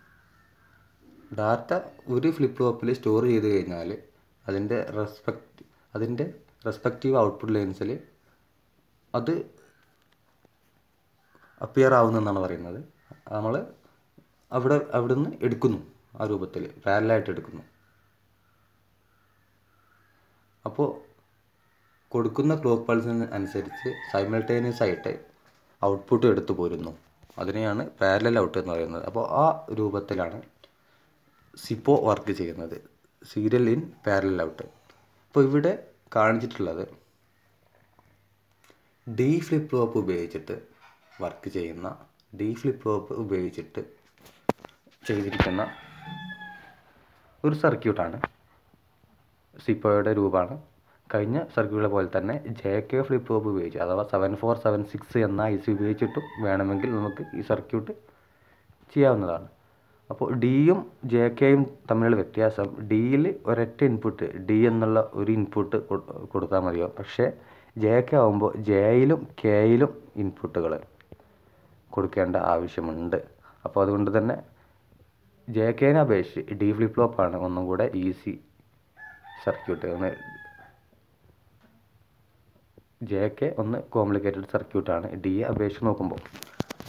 data ഒരു ഫ്ലിപ്പ് ഫ്ലോപ്പിൽ സ്റ്റോർ ചെയ്ത് കഴിഞ്ഞാൽ അതിൻ്റെ റെസ്പെക്ട് അതിൻ്റെ റെസ്പെക്റ്റീവ് ഔട്ട്പുട്ട് ലൈൻസിൽ അത് അപ്പിയർ ആവുന്നതെന്നാണ് പറയുന്നത് നമ്മൾ അവിടെ അവിടെ നിന്ന് എടുക്കുന്നു ആ രൂപത്തിൽ പാരലായിട്ട് എടുക്കുന്നു അപ്പോൾ കൊടുക്കുന്ന ക്ലോക്ക് പൾസിന് അനുസരിച്ച് സൈമിൾട്ടേനിയസ് ആയിട്ട് ഔട്ട്പുട്ട് എടുത്തു പോരുന്നു അതിനെയാണ് പാരലൽ ഔട്ട് എന്ന് പറയുന്നത് അപ്പോൾ ആ രൂപത്തിലാണ് സിപ്പോ വർക്ക് ചെയ്യുന്നത് സീരിയൽ ഇൻ പാരലൽ ഔട്ട് അപ്പോൾ ഇവിടെ കാണിച്ചിട്ടുള്ളത് ഡി ഫ്ലിപ്പ് ഫ്ലോപ്പ് ഉപയോഗിച്ചിട്ട് വർക്ക് ചെയ്യുന്ന ഡി ഫ്ലിപ്പ് ഫ്ലോപ്പ് ഉപയോഗിച്ചിട്ട് ചെയ്തിരിക്കുന്ന ഒരു സർക്യൂട്ടാണ് സിപ്പോയുടെ രൂപമാണ് കഴിഞ്ഞ സർക്യൂട്ടിലെ പോലെ തന്നെ ജെ കെ ഫ്ലിപ്പ് ഫ്ലോപ്പ് ഉപയോഗിച്ച് അഥവാ സെവൻ ഫോർ സെവൻ സിക്സ് എന്ന ഐ സി ഉപയോഗിച്ചിട്ടും വേണമെങ്കിൽ നമുക്ക് ഈ സർക്യൂട്ട് ചെയ്യാവുന്നതാണ് അപ്പോൾ ഡിയും ജെ കെയും തമ്മിലുള്ള വ്യത്യാസം ഡിയിൽ ഒരൊറ്റ ഇൻപുട്ട് ഡി എന്നുള്ള ഒരു ഇൻപുട്ട് കൊടുത്താൽ മതിയോ പക്ഷേ ജെ കെ ആകുമ്പോൾ ജെയിലും കെയിലും ഇൻപുട്ടുകൾ കൊടുക്കേണ്ട ആവശ്യമുണ്ട് അപ്പോൾ അതുകൊണ്ട് തന്നെ ജെ കെനെ അപേക്ഷിച്ച് ഡി ഫ്ലിപ്പ് ഫ്ലോപ്പാണ് ഒന്നും കൂടെ ഈസി സർക്യൂട്ടാണ് ജെ കെ ഒന്ന് കോംപ്ലിക്കേറ്റഡ് സർക്യൂട്ടാണ് ഡി എ അപേക്ഷിച്ച് നോക്കുമ്പോൾ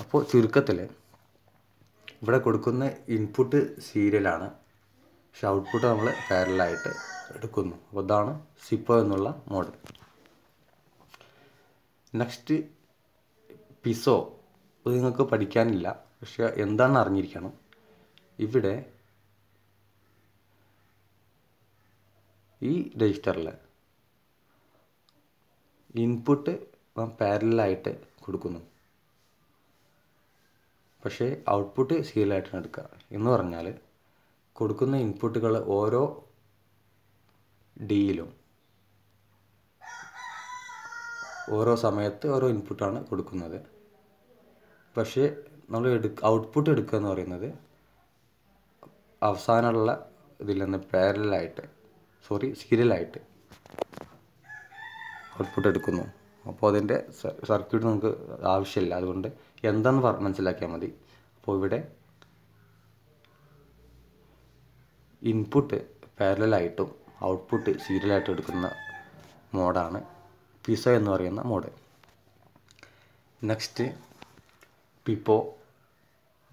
അപ്പോൾ ചുരുക്കത്തിൽ ഇവിടെ കൊടുക്കുന്ന ഇൻപുട്ട് സീരിയലാണ് പക്ഷെ ഔട്ട്പുട്ട് നമ്മൾ പാരലായിട്ട് എടുക്കുന്നു അപ്പോൾ അതാണ് സിപ്പോ എന്നുള്ള മോഡ് നെക്സ്റ്റ് പിസോ ഇത് നിങ്ങൾക്ക് പഠിക്കാനില്ല പക്ഷെ എന്താണെന്ന് അറിഞ്ഞിരിക്കണം ഇവിടെ ഈ രജിസ്റ്ററിൽ ഇൻപുട്ട് നാം പാരലായിട്ട് കൊടുക്കുന്നു പക്ഷേ ഔട്ട്പുട്ട് സീരിയലായിട്ടാണ് എടുക്കുക എന്ന് പറഞ്ഞാൽ കൊടുക്കുന്ന ഇൻപുട്ടുകൾ ഓരോ ഡിയിലും ഓരോ സമയത്ത് ഓരോ ഇൻപുട്ടാണ് കൊടുക്കുന്നത് പക്ഷേ നമ്മൾ എടു ഔട്ട്പുട്ട് എടുക്കുക എന്ന് പറയുന്നത് അവസാനമുള്ള ഇതിൽ നിന്ന് പാരലായിട്ട് സോറി സീരിയലായിട്ട് ഔട്ട്പുട്ട് എടുക്കുന്നു അപ്പോൾ അതിൻ്റെ സർക്യൂട്ട് നമുക്ക് ആവശ്യമില്ല അതുകൊണ്ട് എന്താണെന്ന് മനസ്സിലാക്കിയാൽ മതി അപ്പോൾ ഇവിടെ ഇൻപുട്ട് പാരലായിട്ടും ഔട്ട്പുട്ട് സീരിയലായിട്ടും എടുക്കുന്ന മോഡാണ് പിസോ എന്ന് പറയുന്ന മോഡ് നെക്സ്റ്റ് പിപ്പോ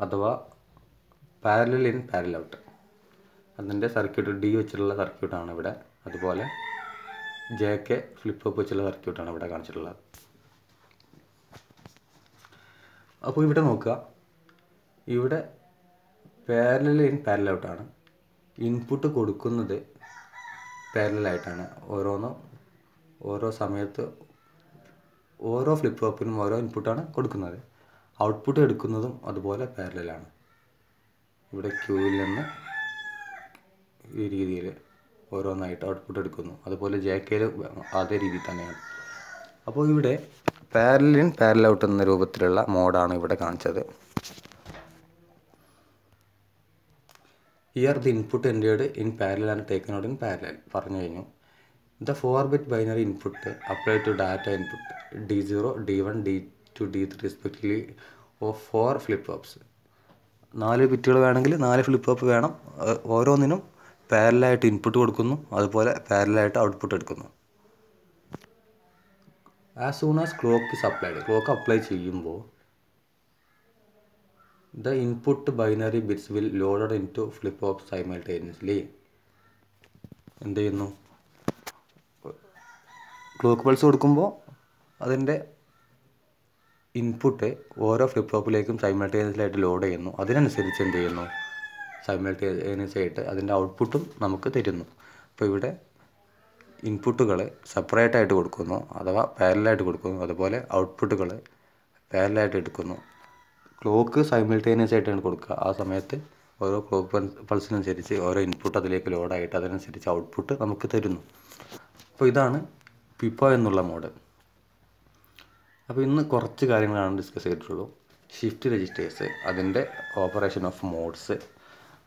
അഥവാ പാരലൽ ഇൻ ഔട്ട് അതിൻ്റെ സർക്യൂട്ട് ഡി വെച്ചിട്ടുള്ള സർക്യൂട്ടാണ് ഇവിടെ അതുപോലെ ജെ കെ ഫ്ലിപ്പ് ഓപ്പ് വെച്ചുള്ള സർക്യൂട്ടാണ് ഇവിടെ കാണിച്ചിട്ടുള്ളത് അപ്പോൾ ഇവിടെ നോക്കുക ഇവിടെ പാരലൽ ഇൻ പാരൽ ഔട്ടാണ് ഇൻപുട്ട് കൊടുക്കുന്നത് പാരലായിട്ടാണ് ഓരോന്നും ഓരോ സമയത്ത് ഓരോ ഫ്ലിപ്പ് ഓപ്പിനും ഓരോ ഇൻപുട്ടാണ് കൊടുക്കുന്നത് ഔട്ട്പുട്ട് എടുക്കുന്നതും അതുപോലെ പാരലലാണ് ഇവിടെ ക്യൂവിൽ നിന്ന് ഈ രീതിയിൽ ഓരോന്നായിട്ട് ഔട്ട്പുട്ട് എടുക്കുന്നു അതുപോലെ ജെ കെയിൽ അതേ രീതി തന്നെയാണ് അപ്പോൾ ഇവിടെ പാരലിൻ പാരൽ ഔട്ട് എന്ന രൂപത്തിലുള്ള മോഡാണ് ഇവിടെ കാണിച്ചത് here the input entered in parallel and taken out in parallel പറഞ്ഞു കഴിഞ്ഞു the four bit binary input apply to data input D zero D one D two D three respectively of four flip flops നാല് ബിറ്റുകൾ വേണമെങ്കിൽ നാല് flip flop വേണം ഓരോന്നിനും പാരലായിട്ട് input കൊടുക്കുന്നു അതുപോലെ പാരലായിട്ട് ഔട്ട്പുട്ട് എടുക്കുന്നു as soon as clock is applied clock apply ചെയ്യുമ്പോൾ the input binary bits will loaded into flip ഓഫ് സൈമൾട്ടേനിയസ്ലി എന്ത് ചെയ്യുന്നു ക്ലോക്ക് പൾസ് കൊടുക്കുമ്പോൾ അതിൻ്റെ ഇൻപുട്ട് ഓരോ ഫ്ലിപ്പ് ഫ്ലോപ്പിലേക്കും ആയിട്ട് ലോഡ് ചെയ്യുന്നു അതിനനുസരിച്ച് എന്ത് ചെയ്യുന്നു സൈമിൾട്ടേനിയസായിട്ട് അതിൻ്റെ ഔട്ട്പുട്ടും നമുക്ക് തരുന്നു അപ്പോൾ ഇവിടെ ഇൻപുട്ടുകൾ ആയിട്ട് കൊടുക്കുന്നു അഥവാ പാരലായിട്ട് കൊടുക്കുന്നു അതുപോലെ ഔട്ട്പുട്ടുകൾ പാരലായിട്ട് എടുക്കുന്നു ക്ലോക്ക് സൈമിൾട്ടേനിയസ് ആയിട്ടാണ് കൊടുക്കുക ആ സമയത്ത് ഓരോ ക്ലോക്ക് പൾസിനനുസരിച്ച് ഓരോ ഇൻപുട്ട് അതിലേക്ക് ലോഡായിട്ട് അതിനനുസരിച്ച് ഔട്ട്പുട്ട് നമുക്ക് തരുന്നു അപ്പോൾ ഇതാണ് പിപ്പോ എന്നുള്ള മോഡ് അപ്പോൾ ഇന്ന് കുറച്ച് കാര്യങ്ങളാണ് ഡിസ്കസ് ചെയ്തിട്ടുള്ളൂ ഷിഫ്റ്റ് രജിസ്റ്റേഴ്സ് അതിൻ്റെ ഓപ്പറേഷൻ ഓഫ് മോഡ്സ്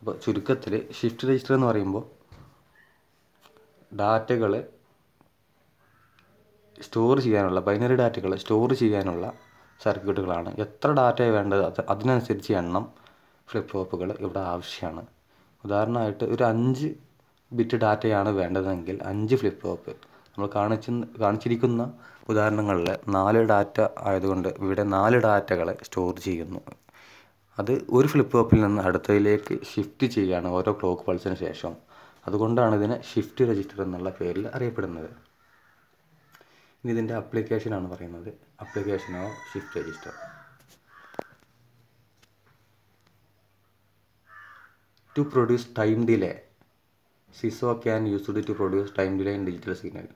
അപ്പോൾ ചുരുക്കത്തിൽ ഷിഫ്റ്റ് രജിസ്റ്റർ എന്ന് പറയുമ്പോൾ ഡാറ്റകൾ സ്റ്റോർ ചെയ്യാനുള്ള ബൈനറി ഡാറ്റകൾ സ്റ്റോർ ചെയ്യാനുള്ള സർക്യൂട്ടുകളാണ് എത്ര ഡാറ്റ വേണ്ടത് അത് അതിനനുസരിച്ച് എണ്ണം ഫ്ലിപ്പ് ഫ്ലോപ്പുകൾ ഇവിടെ ആവശ്യമാണ് ഉദാഹരണമായിട്ട് ഒരു അഞ്ച് ബിറ്റ് ഡാറ്റയാണ് വേണ്ടതെങ്കിൽ അഞ്ച് ഫ്ലിപ്പ് ഫ്ലോപ്പ് നമ്മൾ കാണിച്ച കാണിച്ചിരിക്കുന്ന ഉദാഹരണങ്ങളിൽ നാല് ഡാറ്റ ആയതുകൊണ്ട് ഇവിടെ നാല് ഡാറ്റകളെ സ്റ്റോർ ചെയ്യുന്നു അത് ഒരു ഫ്ലിപ്പ് ഓപ്പിൽ നിന്ന് അടുത്തതിലേക്ക് ഷിഫ്റ്റ് ചെയ്യുകയാണ് ഓരോ ക്ലോക്ക് പൾസിന് ശേഷം അതുകൊണ്ടാണ് ഇതിനെ ഷിഫ്റ്റ് രജിസ്റ്റർ എന്നുള്ള പേരിൽ അറിയപ്പെടുന്നത് ഇനി ഇതിൻ്റെ അപ്ലിക്കേഷനാണ് പറയുന്നത് application of shift register to produce time delay SISO can used to produce time delay in digital signal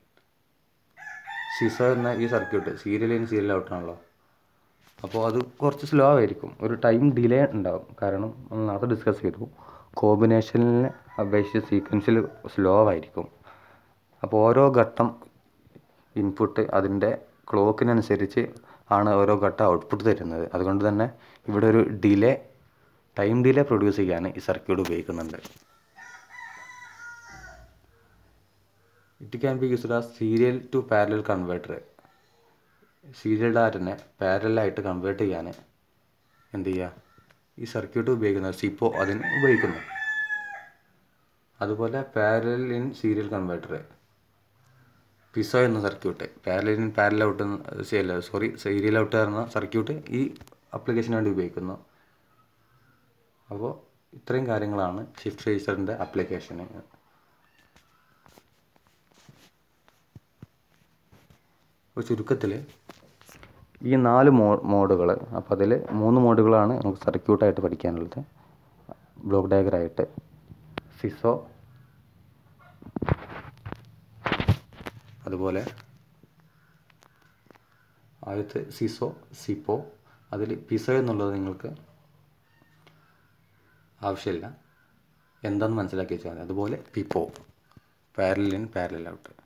SISO എന്ന ഈ സർക്യൂട്ട് സീരിയൽ ഇൻ സീരിയൽ ഔട്ടാണല്ലോ അപ്പോൾ അത് കുറച്ച് സ്ലോ ആയിരിക്കും ഒരു ടൈം ഡിലേ ഉണ്ടാകും കാരണം നമ്മൾ നേരത്തെ ഡിസ്കസ് ചെയ്തു കോമ്പിനേഷനിലെ അപേക്ഷിച്ച് സീക്വൻസിൽ സ്ലോ ആയിരിക്കും അപ്പോൾ ഓരോ ഘട്ടം ഇൻപുട്ട് അതിൻ്റെ ക്ലോക്കിനനുസരിച്ച് ആണ് ഓരോ ഘട്ടം ഔട്ട്പുട്ട് തരുന്നത് അതുകൊണ്ട് തന്നെ ഇവിടെ ഒരു ഡിലേ ടൈം ഡിലേ പ്രൊഡ്യൂസ് ചെയ്യാൻ ഈ സർക്യൂട്ട് ഉപയോഗിക്കുന്നുണ്ട് it can be used a serial to parallel converter serial ഡാറ്റനെ പാരലലായിട്ട് കൺവേർട്ട് ചെയ്യാൻ എന്ത് ചെയ്യുക ഈ സർക്യൂട്ട് ഉപയോഗിക്കുന്ന സിപ്പോ അതിന് ഉപയോഗിക്കുന്നു അതുപോലെ parallel in serial converter PISO എന്ന circuit parallel in parallel out അല്ല സോറി സീരിയൽ ഔട്ട് എന്ന സർക്യൂട്ട് ഈ അപ്ലിക്കേഷന് വേണ്ടി ഉപയോഗിക്കുന്നു അപ്പോൾ ഇത്രയും കാര്യങ്ങളാണ് ഷിഫ്റ്റ് രജിസ്റ്ററിൻ്റെ അപ്ലിക്കേഷന് അപ്പോൾ ചുരുക്കത്തിൽ ഈ നാല് മോ മോഡുകൾ അപ്പോൾ അതിൽ മൂന്ന് മോഡുകളാണ് നമുക്ക് സർക്യൂട്ടായിട്ട് പഠിക്കാനുള്ളത് ബ്ലോക്ക് ഡയഗ്രായിട്ട് സിസോ അതുപോലെ ആദ്യത്തെ സിസോ സിപ്പോ അതിൽ പിസോ എന്നുള്ളത് നിങ്ങൾക്ക് ആവശ്യമില്ല എന്താണെന്ന് മനസ്സിലാക്കി വെച്ചാൽ മതി അതുപോലെ പിപ്പോ പാരലിൻ പാരലൽ ഔട്ട്